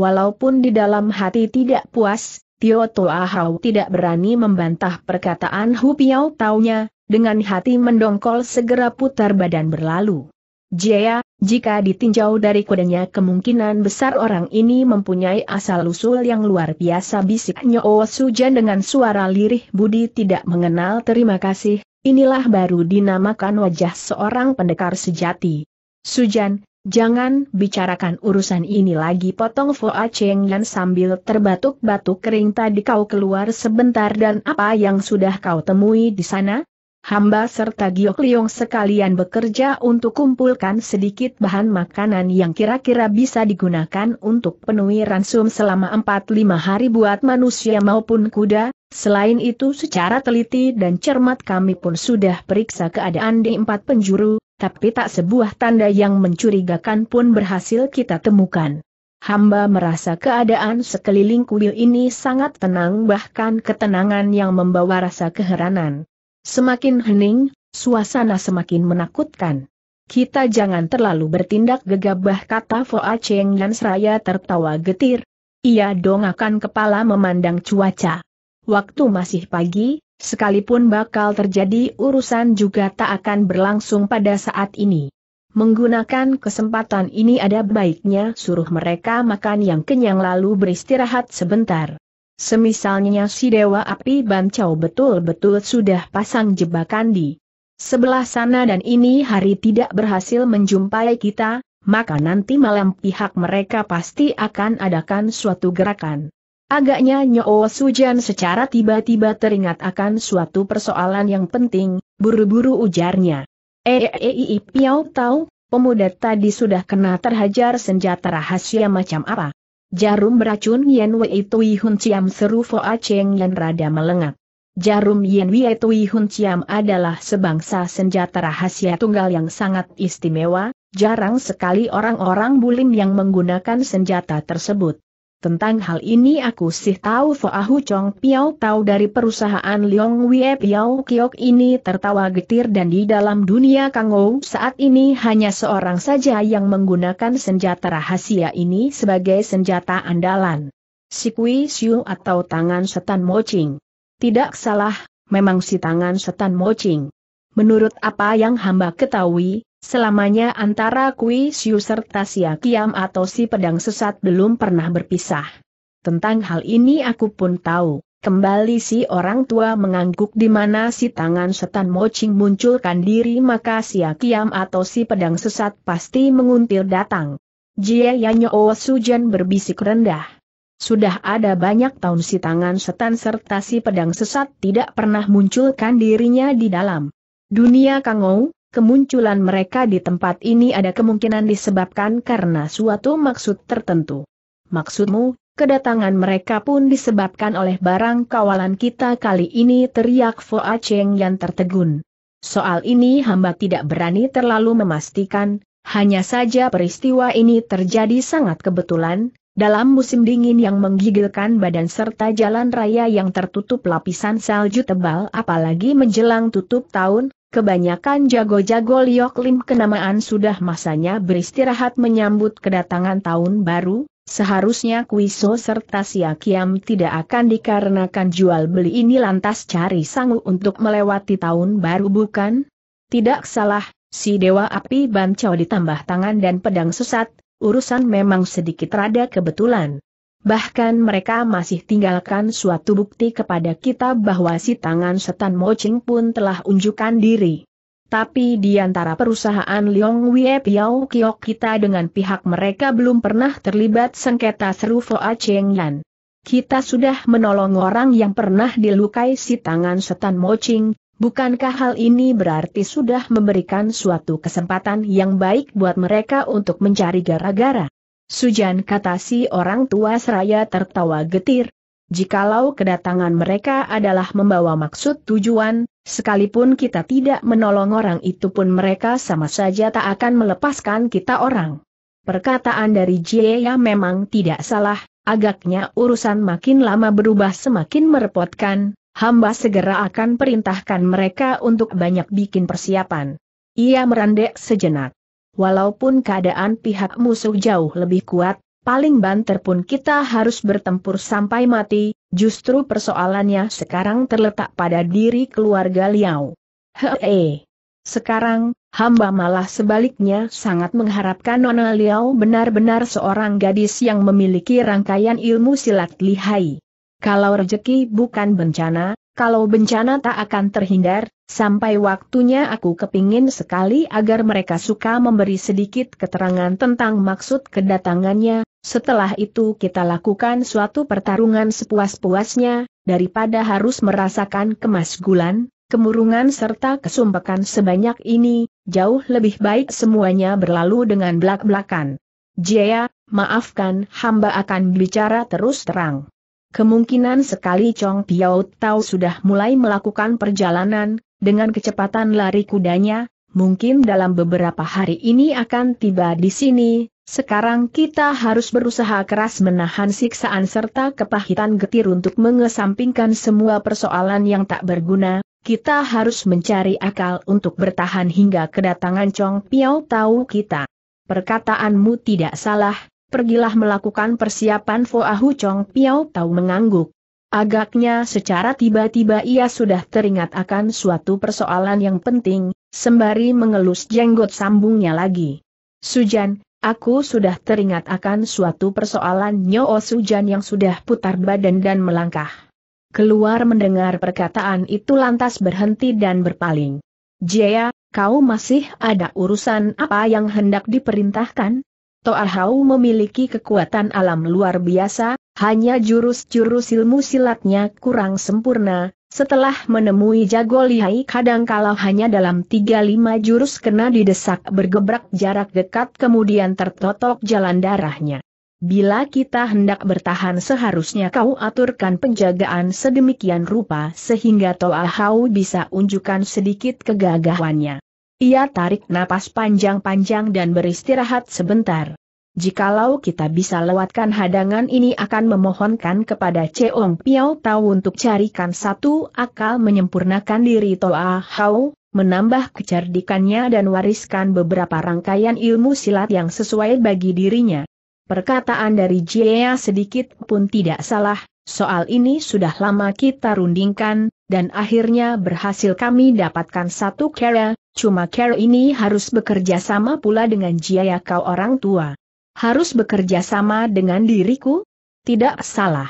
Walaupun di dalam hati tidak puas, Tio Toa Hau tidak berani membantah perkataan Hu Piao taunya, dengan hati mendongkol segera putar badan berlalu. Jaya, jika ditinjau dari kodenya kemungkinan besar orang ini mempunyai asal-usul yang luar biasa bisiknya Su Sujan dengan suara lirih budi tidak mengenal terima kasih, inilah baru dinamakan wajah seorang pendekar sejati. Sujan, Jangan bicarakan urusan ini lagi potong A Cheng dan sambil terbatuk-batuk kering tadi kau keluar sebentar dan apa yang sudah kau temui di sana? Hamba serta Giok Liong sekalian bekerja untuk kumpulkan sedikit bahan makanan yang kira-kira bisa digunakan untuk penuhi ransum selama 4-5 hari buat manusia maupun kuda, selain itu secara teliti dan cermat kami pun sudah periksa keadaan di empat penjuru, tapi tak sebuah tanda yang mencurigakan pun berhasil kita temukan. Hamba merasa keadaan sekeliling kuil ini sangat tenang bahkan ketenangan yang membawa rasa keheranan. Semakin hening, suasana semakin menakutkan. Kita jangan terlalu bertindak gegabah kata Foa Cheng dan seraya tertawa getir. Ia dongakan kepala memandang cuaca. Waktu masih pagi, Sekalipun bakal terjadi urusan juga tak akan berlangsung pada saat ini. Menggunakan kesempatan ini ada baiknya suruh mereka makan yang kenyang lalu beristirahat sebentar. Semisalnya si Dewa Api Bancau betul-betul sudah pasang jebakan di sebelah sana dan ini hari tidak berhasil menjumpai kita, maka nanti malam pihak mereka pasti akan adakan suatu gerakan. Agaknya Nyo Sujan secara tiba-tiba teringat akan suatu persoalan yang penting, buru-buru ujarnya. Eeeei eh, eh, eh, Piau tahu, pemuda tadi sudah kena terhajar senjata rahasia macam apa. Jarum beracun Yen Wei Tui Hun Ciam seru Foa Cheng yang rada melengat. Jarum Yen Wei Tui Hun Ciam adalah sebangsa senjata rahasia tunggal yang sangat istimewa, jarang sekali orang-orang bulim yang menggunakan senjata tersebut. Tentang hal ini aku sih tahu Foahu Chong Piao tahu dari perusahaan Leong Wie Piao Kiok ini tertawa getir dan di dalam dunia Kangou saat ini hanya seorang saja yang menggunakan senjata rahasia ini sebagai senjata andalan. Si Kui Siu atau tangan setan Ching. Tidak salah, memang si tangan setan Ching. Menurut apa yang hamba ketahui, Selamanya antara Kui Siu serta Sia Kiam atau si pedang sesat belum pernah berpisah. Tentang hal ini aku pun tahu. Kembali si orang tua mengangguk di mana si tangan setan mocing munculkan diri maka siakiam kiam atau si pedang sesat pasti menguntil datang. Jie Yanyo Sujan berbisik rendah. Sudah ada banyak tahun si tangan setan serta si pedang sesat tidak pernah munculkan dirinya di dalam dunia Kangou, kemunculan mereka di tempat ini ada kemungkinan disebabkan karena suatu maksud tertentu. Maksudmu, kedatangan mereka pun disebabkan oleh barang kawalan kita kali ini teriak Fo Cheng yang tertegun. Soal ini hamba tidak berani terlalu memastikan, hanya saja peristiwa ini terjadi sangat kebetulan, dalam musim dingin yang menggigilkan badan serta jalan raya yang tertutup lapisan salju tebal apalagi menjelang tutup tahun, Kebanyakan jago-jago Liok Lim kenamaan sudah masanya beristirahat menyambut kedatangan tahun baru, seharusnya Kuiso serta Siakiam tidak akan dikarenakan jual beli ini lantas cari sangu untuk melewati tahun baru bukan? Tidak salah, si Dewa Api Bancau ditambah tangan dan pedang sesat, urusan memang sedikit rada kebetulan. Bahkan mereka masih tinggalkan suatu bukti kepada kita bahwa si tangan setan mocing pun telah unjukkan diri. Tapi di antara perusahaan Leong Wie Piao Kiok kita dengan pihak mereka belum pernah terlibat sengketa seru Foa Cheng Yan. Kita sudah menolong orang yang pernah dilukai si tangan setan mocing, bukankah hal ini berarti sudah memberikan suatu kesempatan yang baik buat mereka untuk mencari gara-gara? Sujan kata si orang tua seraya tertawa getir. Jikalau kedatangan mereka adalah membawa maksud tujuan, sekalipun kita tidak menolong orang itu pun mereka sama saja tak akan melepaskan kita orang. Perkataan dari Jieya memang tidak salah, agaknya urusan makin lama berubah semakin merepotkan, hamba segera akan perintahkan mereka untuk banyak bikin persiapan. Ia merendek sejenak walaupun keadaan pihak musuh jauh lebih kuat, paling banter pun kita harus bertempur sampai mati, justru persoalannya sekarang terletak pada diri keluarga Liao. Hehehe. Sekarang, hamba malah sebaliknya sangat mengharapkan Nona Liao benar-benar seorang gadis yang memiliki rangkaian ilmu silat lihai. Kalau rejeki bukan bencana, kalau bencana tak akan terhindar, sampai waktunya aku kepingin sekali agar mereka suka memberi sedikit keterangan tentang maksud kedatangannya, setelah itu kita lakukan suatu pertarungan sepuas-puasnya, daripada harus merasakan kemasgulan, kemurungan serta kesumpekan sebanyak ini, jauh lebih baik semuanya berlalu dengan belak-belakan. Jaya, maafkan hamba akan bicara terus terang. Kemungkinan sekali Chong Piao Tao sudah mulai melakukan perjalanan, dengan kecepatan lari kudanya, mungkin dalam beberapa hari ini akan tiba di sini, sekarang kita harus berusaha keras menahan siksaan serta kepahitan getir untuk mengesampingkan semua persoalan yang tak berguna, kita harus mencari akal untuk bertahan hingga kedatangan Chong Piao tahu kita. Perkataanmu tidak salah, pergilah melakukan persiapan Foahu Chong Piao Tau mengangguk. Agaknya secara tiba-tiba ia sudah teringat akan suatu persoalan yang penting, sembari mengelus jenggot sambungnya lagi. Sujan, aku sudah teringat akan suatu persoalan Nyoo Sujan yang sudah putar badan dan melangkah. Keluar mendengar perkataan itu lantas berhenti dan berpaling. Jaya, kau masih ada urusan apa yang hendak diperintahkan? Toahau memiliki kekuatan alam luar biasa, hanya jurus-jurus ilmu silatnya kurang sempurna, setelah menemui jago lihai kadangkala hanya dalam 3-5 jurus kena didesak bergebrak jarak dekat kemudian tertotok jalan darahnya. Bila kita hendak bertahan seharusnya kau aturkan penjagaan sedemikian rupa sehingga Toa Hau bisa unjukkan sedikit kegagahannya. Ia tarik napas panjang-panjang dan beristirahat sebentar. Jikalau kita bisa lewatkan hadangan ini akan memohonkan kepada Cheong Piao Tau untuk carikan satu akal menyempurnakan diri Toa Hao, menambah kecerdikannya dan wariskan beberapa rangkaian ilmu silat yang sesuai bagi dirinya. Perkataan dari Jia sedikit pun tidak salah, Soal ini sudah lama kita rundingkan, dan akhirnya berhasil kami dapatkan satu cara, cuma cara ini harus bekerja sama pula dengan Jiaya kau orang tua. Harus bekerja sama dengan diriku? Tidak salah.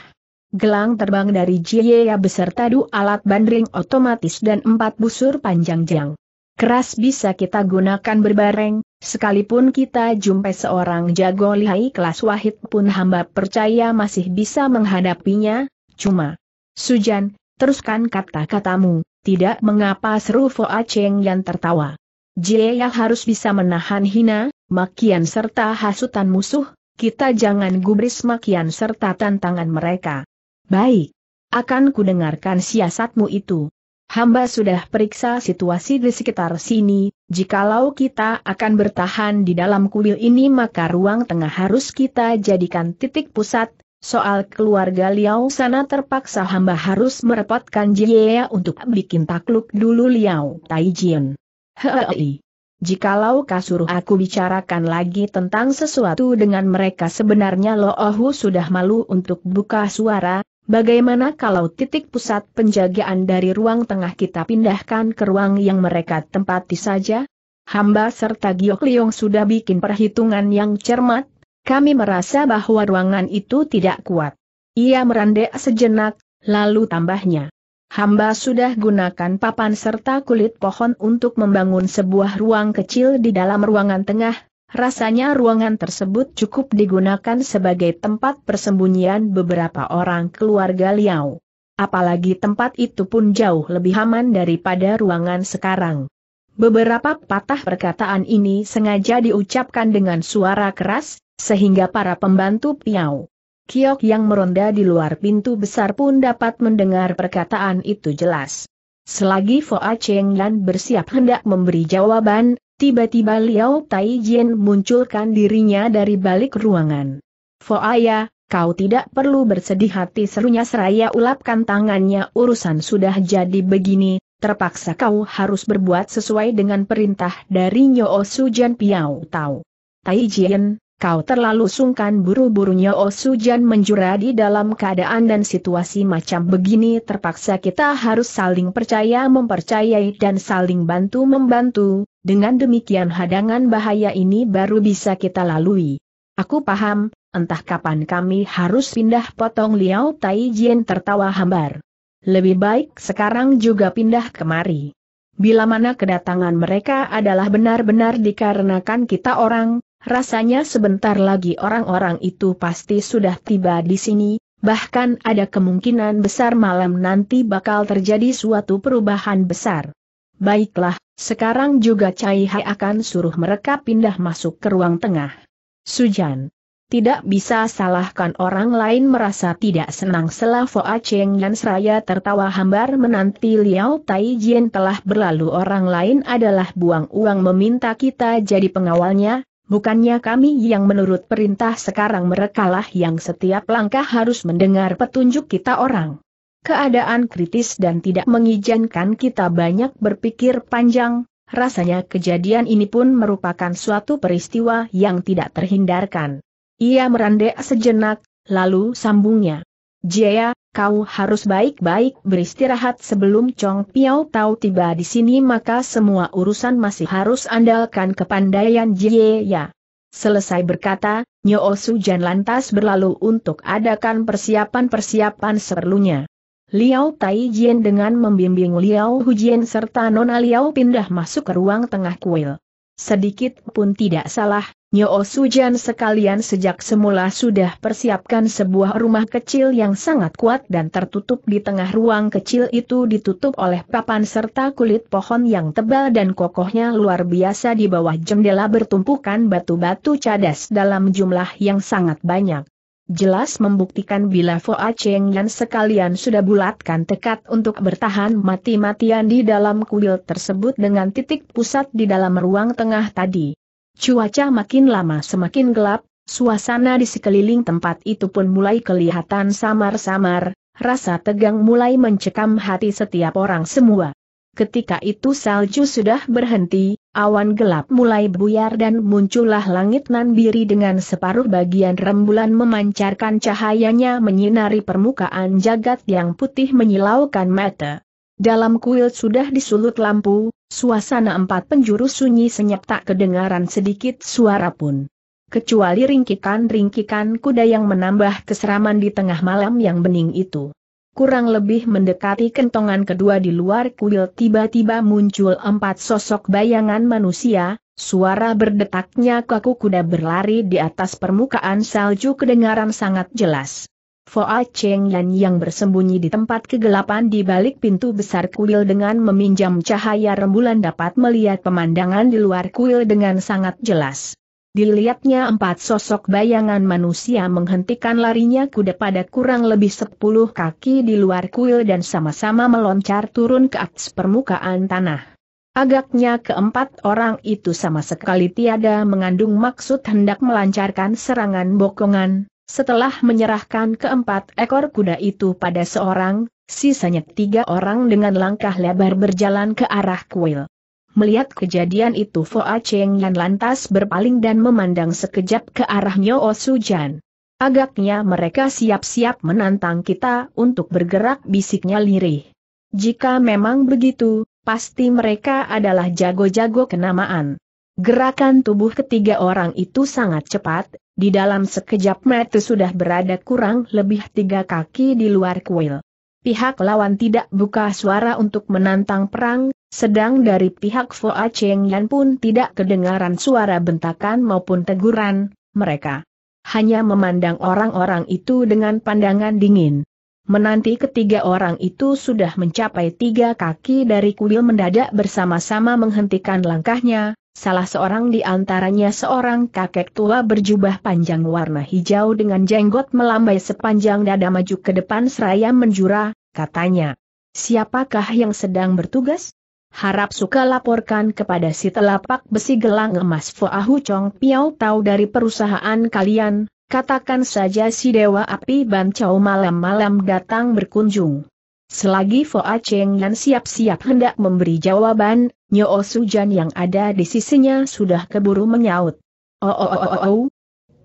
Gelang terbang dari Jiaya beserta dua alat bandring otomatis dan empat busur panjang jang. Keras bisa kita gunakan berbareng, Sekalipun kita jumpai seorang jago lihai kelas wahid pun hamba percaya masih bisa menghadapinya, cuma. Sujan, teruskan kata-katamu, tidak mengapa seru Foa Cheng yang tertawa. Jaya harus bisa menahan hina, makian serta hasutan musuh, kita jangan gubris makian serta tantangan mereka. Baik. Akan kudengarkan siasatmu itu. Hamba sudah periksa situasi di sekitar sini, jikalau kita akan bertahan di dalam kuil ini maka ruang tengah harus kita jadikan titik pusat, soal keluarga Liao sana terpaksa hamba harus merepotkan Jie untuk bikin takluk dulu Liao Taijian. Hei. Jikalau kasur aku bicarakan lagi tentang sesuatu dengan mereka sebenarnya lo Loohu sudah malu untuk buka suara, Bagaimana kalau titik pusat penjagaan dari ruang tengah kita pindahkan ke ruang yang mereka tempati saja? Hamba serta Giok Liong sudah bikin perhitungan yang cermat, kami merasa bahwa ruangan itu tidak kuat. Ia merandek sejenak, lalu tambahnya. Hamba sudah gunakan papan serta kulit pohon untuk membangun sebuah ruang kecil di dalam ruangan tengah, Rasanya ruangan tersebut cukup digunakan sebagai tempat persembunyian beberapa orang keluarga Liao. Apalagi tempat itu pun jauh lebih aman daripada ruangan sekarang. Beberapa patah perkataan ini sengaja diucapkan dengan suara keras, sehingga para pembantu Piao Kiok yang meronda di luar pintu besar pun dapat mendengar perkataan itu jelas. Selagi Foa Cheng Lan bersiap hendak memberi jawaban, Tiba-tiba Liao Taijian munculkan dirinya dari balik ruangan. Foaya, kau tidak perlu bersedih hati serunya seraya ulapkan tangannya urusan sudah jadi begini, terpaksa kau harus berbuat sesuai dengan perintah dari Su Jan Piao Tau. Taijian, Kau terlalu sungkan buru-burunya Oh Sujan menjura di dalam keadaan dan situasi macam begini terpaksa kita harus saling percaya mempercayai dan saling bantu-membantu, dengan demikian hadangan bahaya ini baru bisa kita lalui. Aku paham, entah kapan kami harus pindah potong Liao Tai Jin tertawa hambar. Lebih baik sekarang juga pindah kemari. Bila mana kedatangan mereka adalah benar-benar dikarenakan kita orang, Rasanya sebentar lagi orang-orang itu pasti sudah tiba di sini, bahkan ada kemungkinan besar malam nanti bakal terjadi suatu perubahan besar. Baiklah, sekarang juga Cai Hai akan suruh mereka pindah masuk ke ruang tengah. Sujan. Tidak bisa salahkan orang lain merasa tidak senang setelah Foa Cheng dan Seraya tertawa hambar menanti Liao Tai Jian telah berlalu orang lain adalah buang uang meminta kita jadi pengawalnya, Bukannya kami yang menurut perintah sekarang merekalah yang setiap langkah harus mendengar petunjuk kita orang. Keadaan kritis dan tidak mengizinkan kita banyak berpikir panjang, rasanya kejadian ini pun merupakan suatu peristiwa yang tidak terhindarkan. Ia merandek sejenak, lalu sambungnya. Jaya, kau harus baik-baik beristirahat sebelum Chong Piao Tau tiba di sini maka semua urusan masih harus andalkan kepandaian Jie Ya. Selesai berkata, Nyo Jan lantas berlalu untuk adakan persiapan-persiapan seperlunya. Liao Tai Jian dengan membimbing Liao Hujian serta Nona Liao pindah masuk ke ruang tengah kuil. Sedikit pun tidak salah, Nyo Sujan sekalian sejak semula sudah persiapkan sebuah rumah kecil yang sangat kuat dan tertutup di tengah ruang kecil itu ditutup oleh papan serta kulit pohon yang tebal dan kokohnya luar biasa di bawah jendela bertumpukan batu-batu cadas dalam jumlah yang sangat banyak. Jelas membuktikan bila Foa Cheng Yan sekalian sudah bulatkan tekad untuk bertahan mati-matian di dalam kuil tersebut dengan titik pusat di dalam ruang tengah tadi. Cuaca makin lama semakin gelap, suasana di sekeliling tempat itu pun mulai kelihatan samar-samar, rasa tegang mulai mencekam hati setiap orang semua. Ketika itu salju sudah berhenti, Awan gelap mulai buyar dan muncullah langit nan biri dengan separuh bagian rembulan memancarkan cahayanya menyinari permukaan jagat yang putih menyilaukan mata. Dalam kuil sudah disulut lampu, suasana empat penjuru sunyi senyap tak kedengaran sedikit suara pun. Kecuali ringkikan-ringkikan kuda yang menambah keseraman di tengah malam yang bening itu kurang lebih mendekati kentongan kedua di luar kuil tiba-tiba muncul empat sosok bayangan manusia, suara berdetaknya kaku kuda berlari di atas permukaan salju kedengaran sangat jelas. Foa Cheng Yan yang bersembunyi di tempat kegelapan di balik pintu besar kuil dengan meminjam cahaya rembulan dapat melihat pemandangan di luar kuil dengan sangat jelas. Dilihatnya empat sosok bayangan manusia menghentikan larinya kuda pada kurang lebih sepuluh kaki di luar kuil dan sama-sama meloncat turun ke atas permukaan tanah. Agaknya keempat orang itu sama sekali tiada mengandung maksud hendak melancarkan serangan bokongan. Setelah menyerahkan keempat ekor kuda itu pada seorang, sisanya tiga orang dengan langkah lebar berjalan ke arah kuil. Melihat kejadian itu Foa Cheng Yan lantas berpaling dan memandang sekejap ke arah Nyo Sujan. Agaknya mereka siap-siap menantang kita untuk bergerak bisiknya lirih. Jika memang begitu, pasti mereka adalah jago-jago kenamaan. Gerakan tubuh ketiga orang itu sangat cepat, di dalam sekejap mata sudah berada kurang lebih tiga kaki di luar kuil. Pihak lawan tidak buka suara untuk menantang perang, sedang dari pihak Foa Cheng Yan pun tidak kedengaran suara bentakan maupun teguran, mereka hanya memandang orang-orang itu dengan pandangan dingin. Menanti ketiga orang itu sudah mencapai tiga kaki dari kuil mendadak bersama-sama menghentikan langkahnya, salah seorang di antaranya seorang kakek tua berjubah panjang warna hijau dengan jenggot melambai sepanjang dada maju ke depan seraya menjura, katanya. Siapakah yang sedang bertugas? Harap suka laporkan kepada si telapak besi gelang emas Ahu Chong Piao tahu dari perusahaan kalian, katakan saja si Dewa Api Bancau malam-malam datang berkunjung. Selagi Foa Cheng Yan siap-siap hendak memberi jawaban, Nyo Jan yang ada di sisinya sudah keburu menyaut. Oh, oh, oh, oh, oh.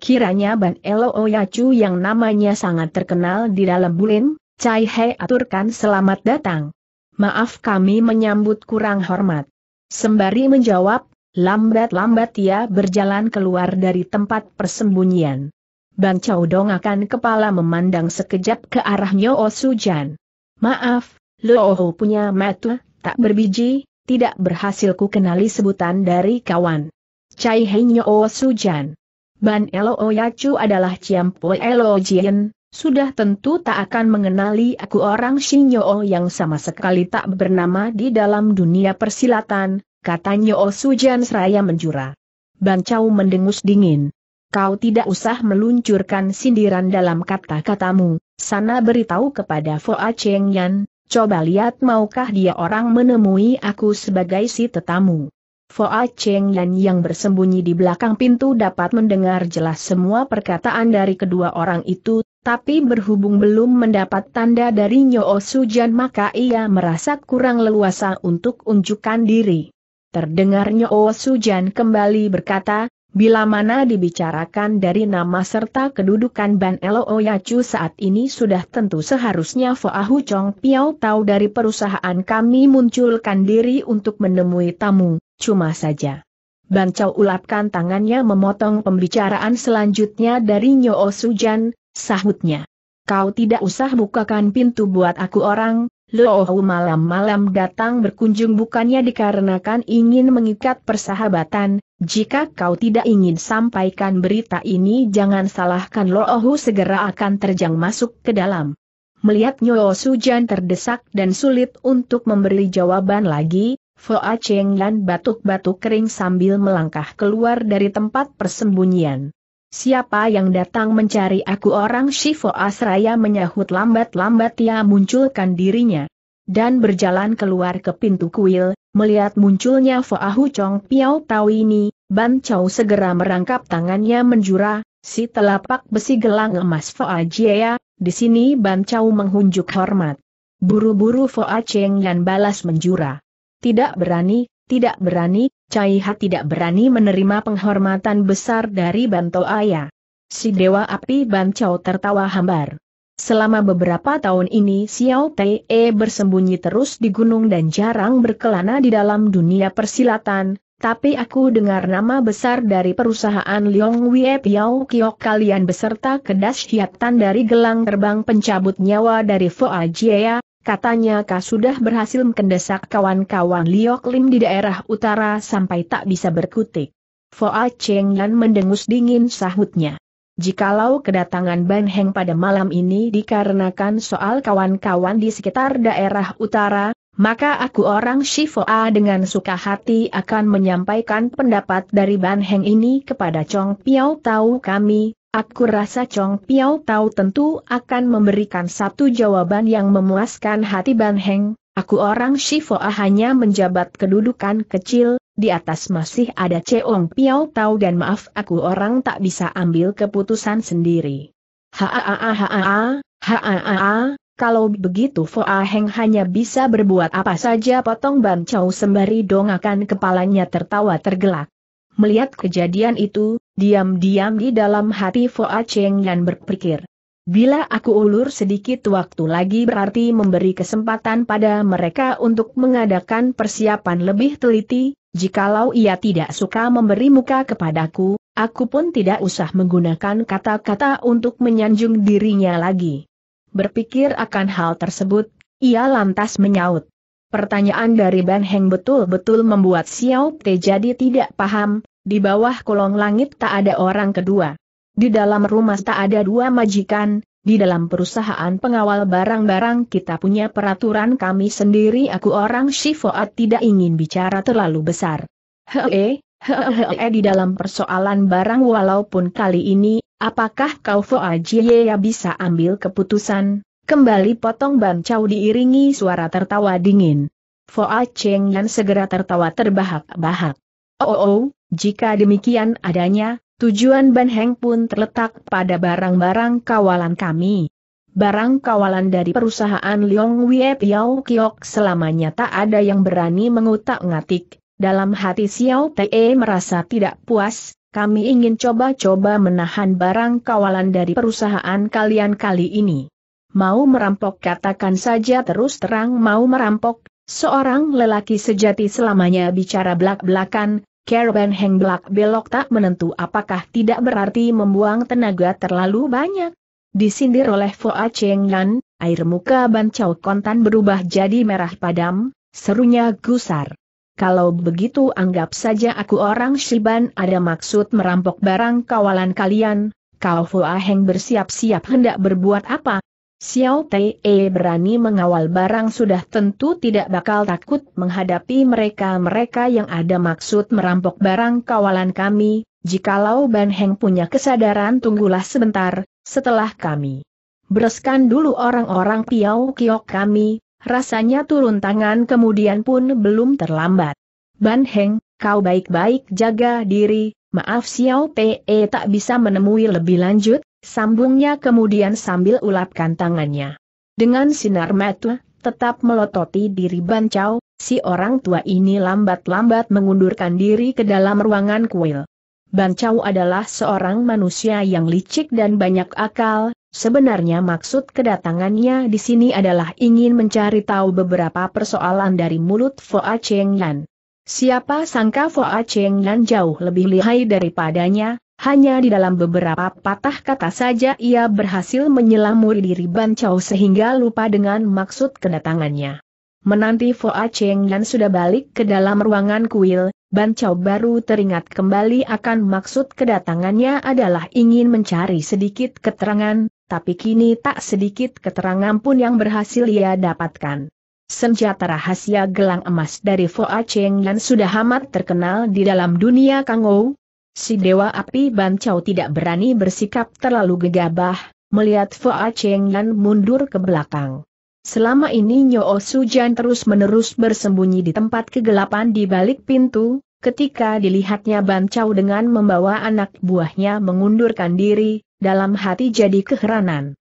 Kiranya Ban Elo Oyacu yang namanya sangat terkenal di dalam bulin, Cai He aturkan selamat datang maaf kami menyambut kurang hormat. Sembari menjawab, lambat-lambat ia berjalan keluar dari tempat persembunyian. Bang Chow akan kepala memandang sekejap ke arah Nyo Sujan. Maaf, Looho punya metu, tak berbiji, tidak berhasil ku kenali sebutan dari kawan. Cai Hei Nyo Sujan. Ban Elo Yacu adalah Ciampoi Elo Jian, sudah tentu tak akan mengenali aku orang Shinyo oh yang sama sekali tak bernama di dalam dunia persilatan, kata Nyo oh Sujan seraya menjura. Bancau mendengus dingin. Kau tidak usah meluncurkan sindiran dalam kata-katamu, sana beritahu kepada Foa Cheng Yan, coba lihat maukah dia orang menemui aku sebagai si tetamu. Foa Cheng Yan yang bersembunyi di belakang pintu dapat mendengar jelas semua perkataan dari kedua orang itu, tapi berhubung belum mendapat tanda dari Nyo Sujan maka ia merasa kurang leluasa untuk unjukkan diri. Terdengar Nyo Sujan kembali berkata, bila mana dibicarakan dari nama serta kedudukan Ban Loo Yacu saat ini sudah tentu seharusnya Foahu Chong Piao tahu dari perusahaan kami munculkan diri untuk menemui tamu, cuma saja. Ban Chow ulapkan tangannya memotong pembicaraan selanjutnya dari Nyo Sujan, Sahutnya. Kau tidak usah bukakan pintu buat aku orang, Lohu malam-malam datang berkunjung bukannya dikarenakan ingin mengikat persahabatan, jika kau tidak ingin sampaikan berita ini jangan salahkan Lohu segera akan terjang masuk ke dalam. Melihat Nyo Sujan terdesak dan sulit untuk memberi jawaban lagi, Foa Cheng Lan batuk-batuk kering sambil melangkah keluar dari tempat persembunyian. Siapa yang datang mencari aku orang Shifo Asraya menyahut lambat-lambat ia munculkan dirinya. Dan berjalan keluar ke pintu kuil, melihat munculnya Foahu Chong Piao Tau ini, Ban Chow segera merangkap tangannya menjura, si telapak besi gelang emas Foa Jaya, di sini Ban Chow menghunjuk hormat. Buru-buru Foa Cheng Yan balas menjura. Tidak berani, tidak berani, Cai Ha tidak berani menerima penghormatan besar dari Banto Ayah. Si Dewa Api Bancau tertawa hambar. Selama beberapa tahun ini Xiao Te e bersembunyi terus di gunung dan jarang berkelana di dalam dunia persilatan, tapi aku dengar nama besar dari perusahaan Liong Wei Piao Kiok kalian beserta kedas hiatan dari gelang terbang pencabut nyawa dari Foa Jaya, Katanya kau sudah berhasil mendesak kawan-kawan Liok Lim di daerah utara sampai tak bisa berkutik. Foa Cheng Yan mendengus dingin sahutnya. Jikalau kedatangan Ban Heng pada malam ini dikarenakan soal kawan-kawan di sekitar daerah utara, maka aku orang Shifoa dengan suka hati akan menyampaikan pendapat dari Ban Heng ini kepada Chong Piao tahu kami, Aku rasa Chong Piao tahu tentu akan memberikan satu jawaban yang memuaskan hati Ban Heng. Aku orang Shifoa hanya menjabat kedudukan kecil, di atas masih ada Cheong Piao tahu dan maaf aku orang tak bisa ambil keputusan sendiri. Haa haa haa haa, kalau begitu Foa Heng hanya bisa berbuat apa saja potong Ban Chau sembari Dong akan kepalanya tertawa tergelak. Melihat kejadian itu, Diam-diam di dalam hati Foa Cheng Yan berpikir. Bila aku ulur sedikit waktu lagi berarti memberi kesempatan pada mereka untuk mengadakan persiapan lebih teliti, jikalau ia tidak suka memberi muka kepadaku, aku pun tidak usah menggunakan kata-kata untuk menyanjung dirinya lagi. Berpikir akan hal tersebut, ia lantas menyaut. Pertanyaan dari Ban Heng betul-betul membuat Xiao Te jadi tidak paham, di bawah kolong langit tak ada orang kedua. Di dalam rumah tak ada dua majikan, di dalam perusahaan pengawal barang-barang kita punya peraturan kami sendiri aku orang Shifoat tidak ingin bicara terlalu besar. Hee, hehehe di dalam persoalan barang walaupun kali ini, apakah kau Foajie ya bisa ambil keputusan? Kembali potong bancau diiringi suara tertawa dingin. Foa Cheng yang segera tertawa terbahak-bahak. Oh, oh, oh, jika demikian adanya, tujuan Ban Heng pun terletak pada barang-barang kawalan kami. Barang kawalan dari perusahaan Leong Wie Piao Kiok selamanya tak ada yang berani mengutak-ngatik. Dalam hati Xiao Te merasa tidak puas, kami ingin coba-coba menahan barang kawalan dari perusahaan kalian kali ini. Mau merampok katakan saja terus terang mau merampok, seorang lelaki sejati selamanya bicara belak-belakan, Caravan Heng belak belok tak menentu apakah tidak berarti membuang tenaga terlalu banyak. Disindir oleh Foa Cheng Yan, air muka Bancau Kontan berubah jadi merah padam, serunya gusar. Kalau begitu anggap saja aku orang Shiban ada maksud merampok barang kawalan kalian, kau Heng bersiap-siap hendak berbuat apa, Xiao e berani mengawal barang sudah tentu tidak bakal takut menghadapi mereka-mereka yang ada maksud merampok barang kawalan kami, jikalau Ban Heng punya kesadaran tunggulah sebentar, setelah kami bereskan dulu orang-orang Piau Kiok kami, rasanya turun tangan kemudian pun belum terlambat. Ban Heng, kau baik-baik jaga diri, maaf Xiao e tak bisa menemui lebih lanjut, Sambungnya kemudian sambil ulapkan tangannya. Dengan sinar mata, tetap melototi diri Bancau, si orang tua ini lambat-lambat mengundurkan diri ke dalam ruangan kuil. Bancau adalah seorang manusia yang licik dan banyak akal, Sebenarnya maksud kedatangannya di sini adalah ingin mencari tahu beberapa persoalan dari mulut Foa Cheng Lan. Siapa sangka Foa Cheng Lan jauh lebih lihai daripadanya, hanya di dalam beberapa patah kata saja ia berhasil menyelamuri diri Chow sehingga lupa dengan maksud kedatangannya. Menanti Foa Cheng dan sudah balik ke dalam ruangan kuil, Chow baru teringat kembali akan maksud kedatangannya adalah ingin mencari sedikit keterangan, tapi kini tak sedikit keterangan pun yang berhasil ia dapatkan. Senjata rahasia gelang emas dari Foa Cheng dan sudah amat terkenal di dalam dunia Kangou, Si Dewa Api Bancau tidak berani bersikap terlalu gegabah, melihat Fua Cheng Yan mundur ke belakang. Selama ini Nyo Sujan terus-menerus bersembunyi di tempat kegelapan di balik pintu, ketika dilihatnya Bancau dengan membawa anak buahnya mengundurkan diri, dalam hati jadi keheranan.